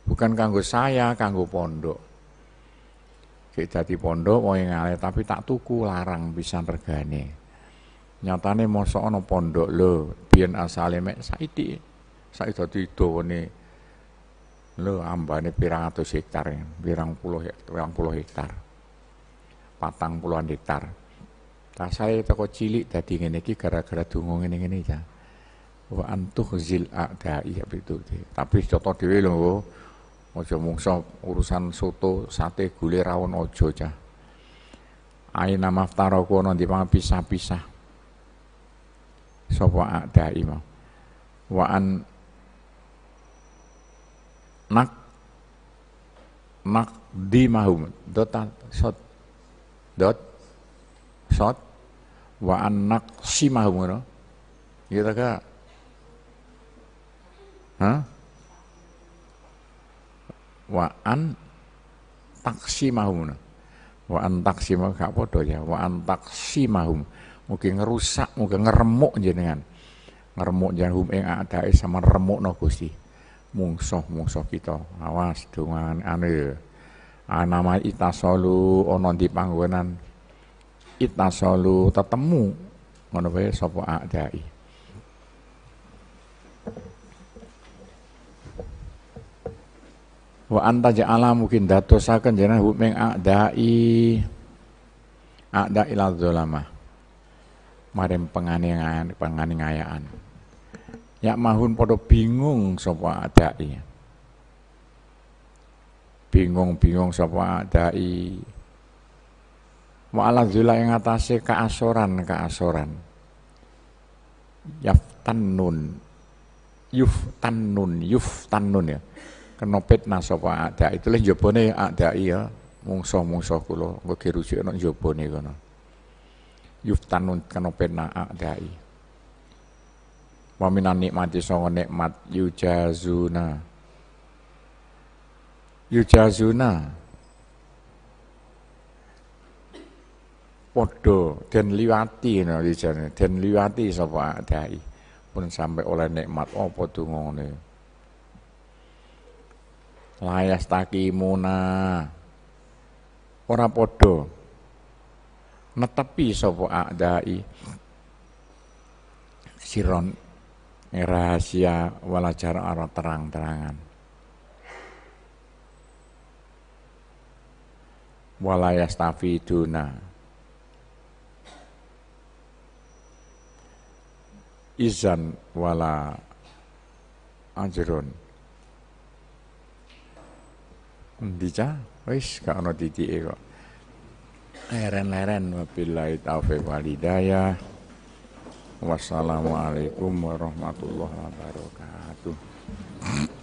Bukan kanggo saya, kanggo pondok. Cek dadi pondok mau yang ngalih tapi tak tuku larang bisa regane. Nyatane so ana pondok lo, biyen asale mek saiki itu dadi dawane lo ambane pirang atau hektar, pirang puluh pirang puluh hektar. Patang puluhan hektar. Tasale toko cilik dadi ngene iki gara-gara dungu ini ini ya. Wa antuh zil a'da'i ya, betul. Tapi contoh dewi lo. Ojo mungso urusan soto sate gule rawon ojo aja. Ain Aina taroko nanti di pisah-pisah. Sopo ada imam. Waan nak nak di mahum dot sot dot sot wa nak si mahum ngono. Ya ta Hah? wa an taksimahum wa an taksimah gak podo ya wa an taksimahum mungkin ngerusak mungkin ngeremuk jenengan ngeremuk jenengan hum ada sama remuk no Gusti mungsuh-mungsuh kita awas ane, anu anama solu ono di panggonan solu tetemu ngono wae sopo adai wa anta ja'ala mungkin datosaken jenengan hub ming akdai akda ila dzalama marem penganiayaan penganiayaan ya mahun padha bingung sapa adai bingung-bingung sapa adai wa ala zula ing atase kaasoran kaasoran yaftannun yuftannun yuftannun ya kena fitnah sapa ada itu le jebone ada ya mungso mungsuh kulo engko dirujuk nang jebone kono yuftanun kena fitnah ada iya. i, minan nikmati songo nikmat yujazuna yujazuna podo dan liwati no dijane dan liwati ada i iya. pun sampai oleh nikmat oh oh, dungane layas takimuna ora podo netepi sopo akdai siron rahasia walajar arah terang-terangan walayas tafiduna izan wala ajrun Endi cah? Wis gak ono titike kok. Leren-leren wabillahi taufiq wal Wassalamualaikum warahmatullahi wabarakatuh.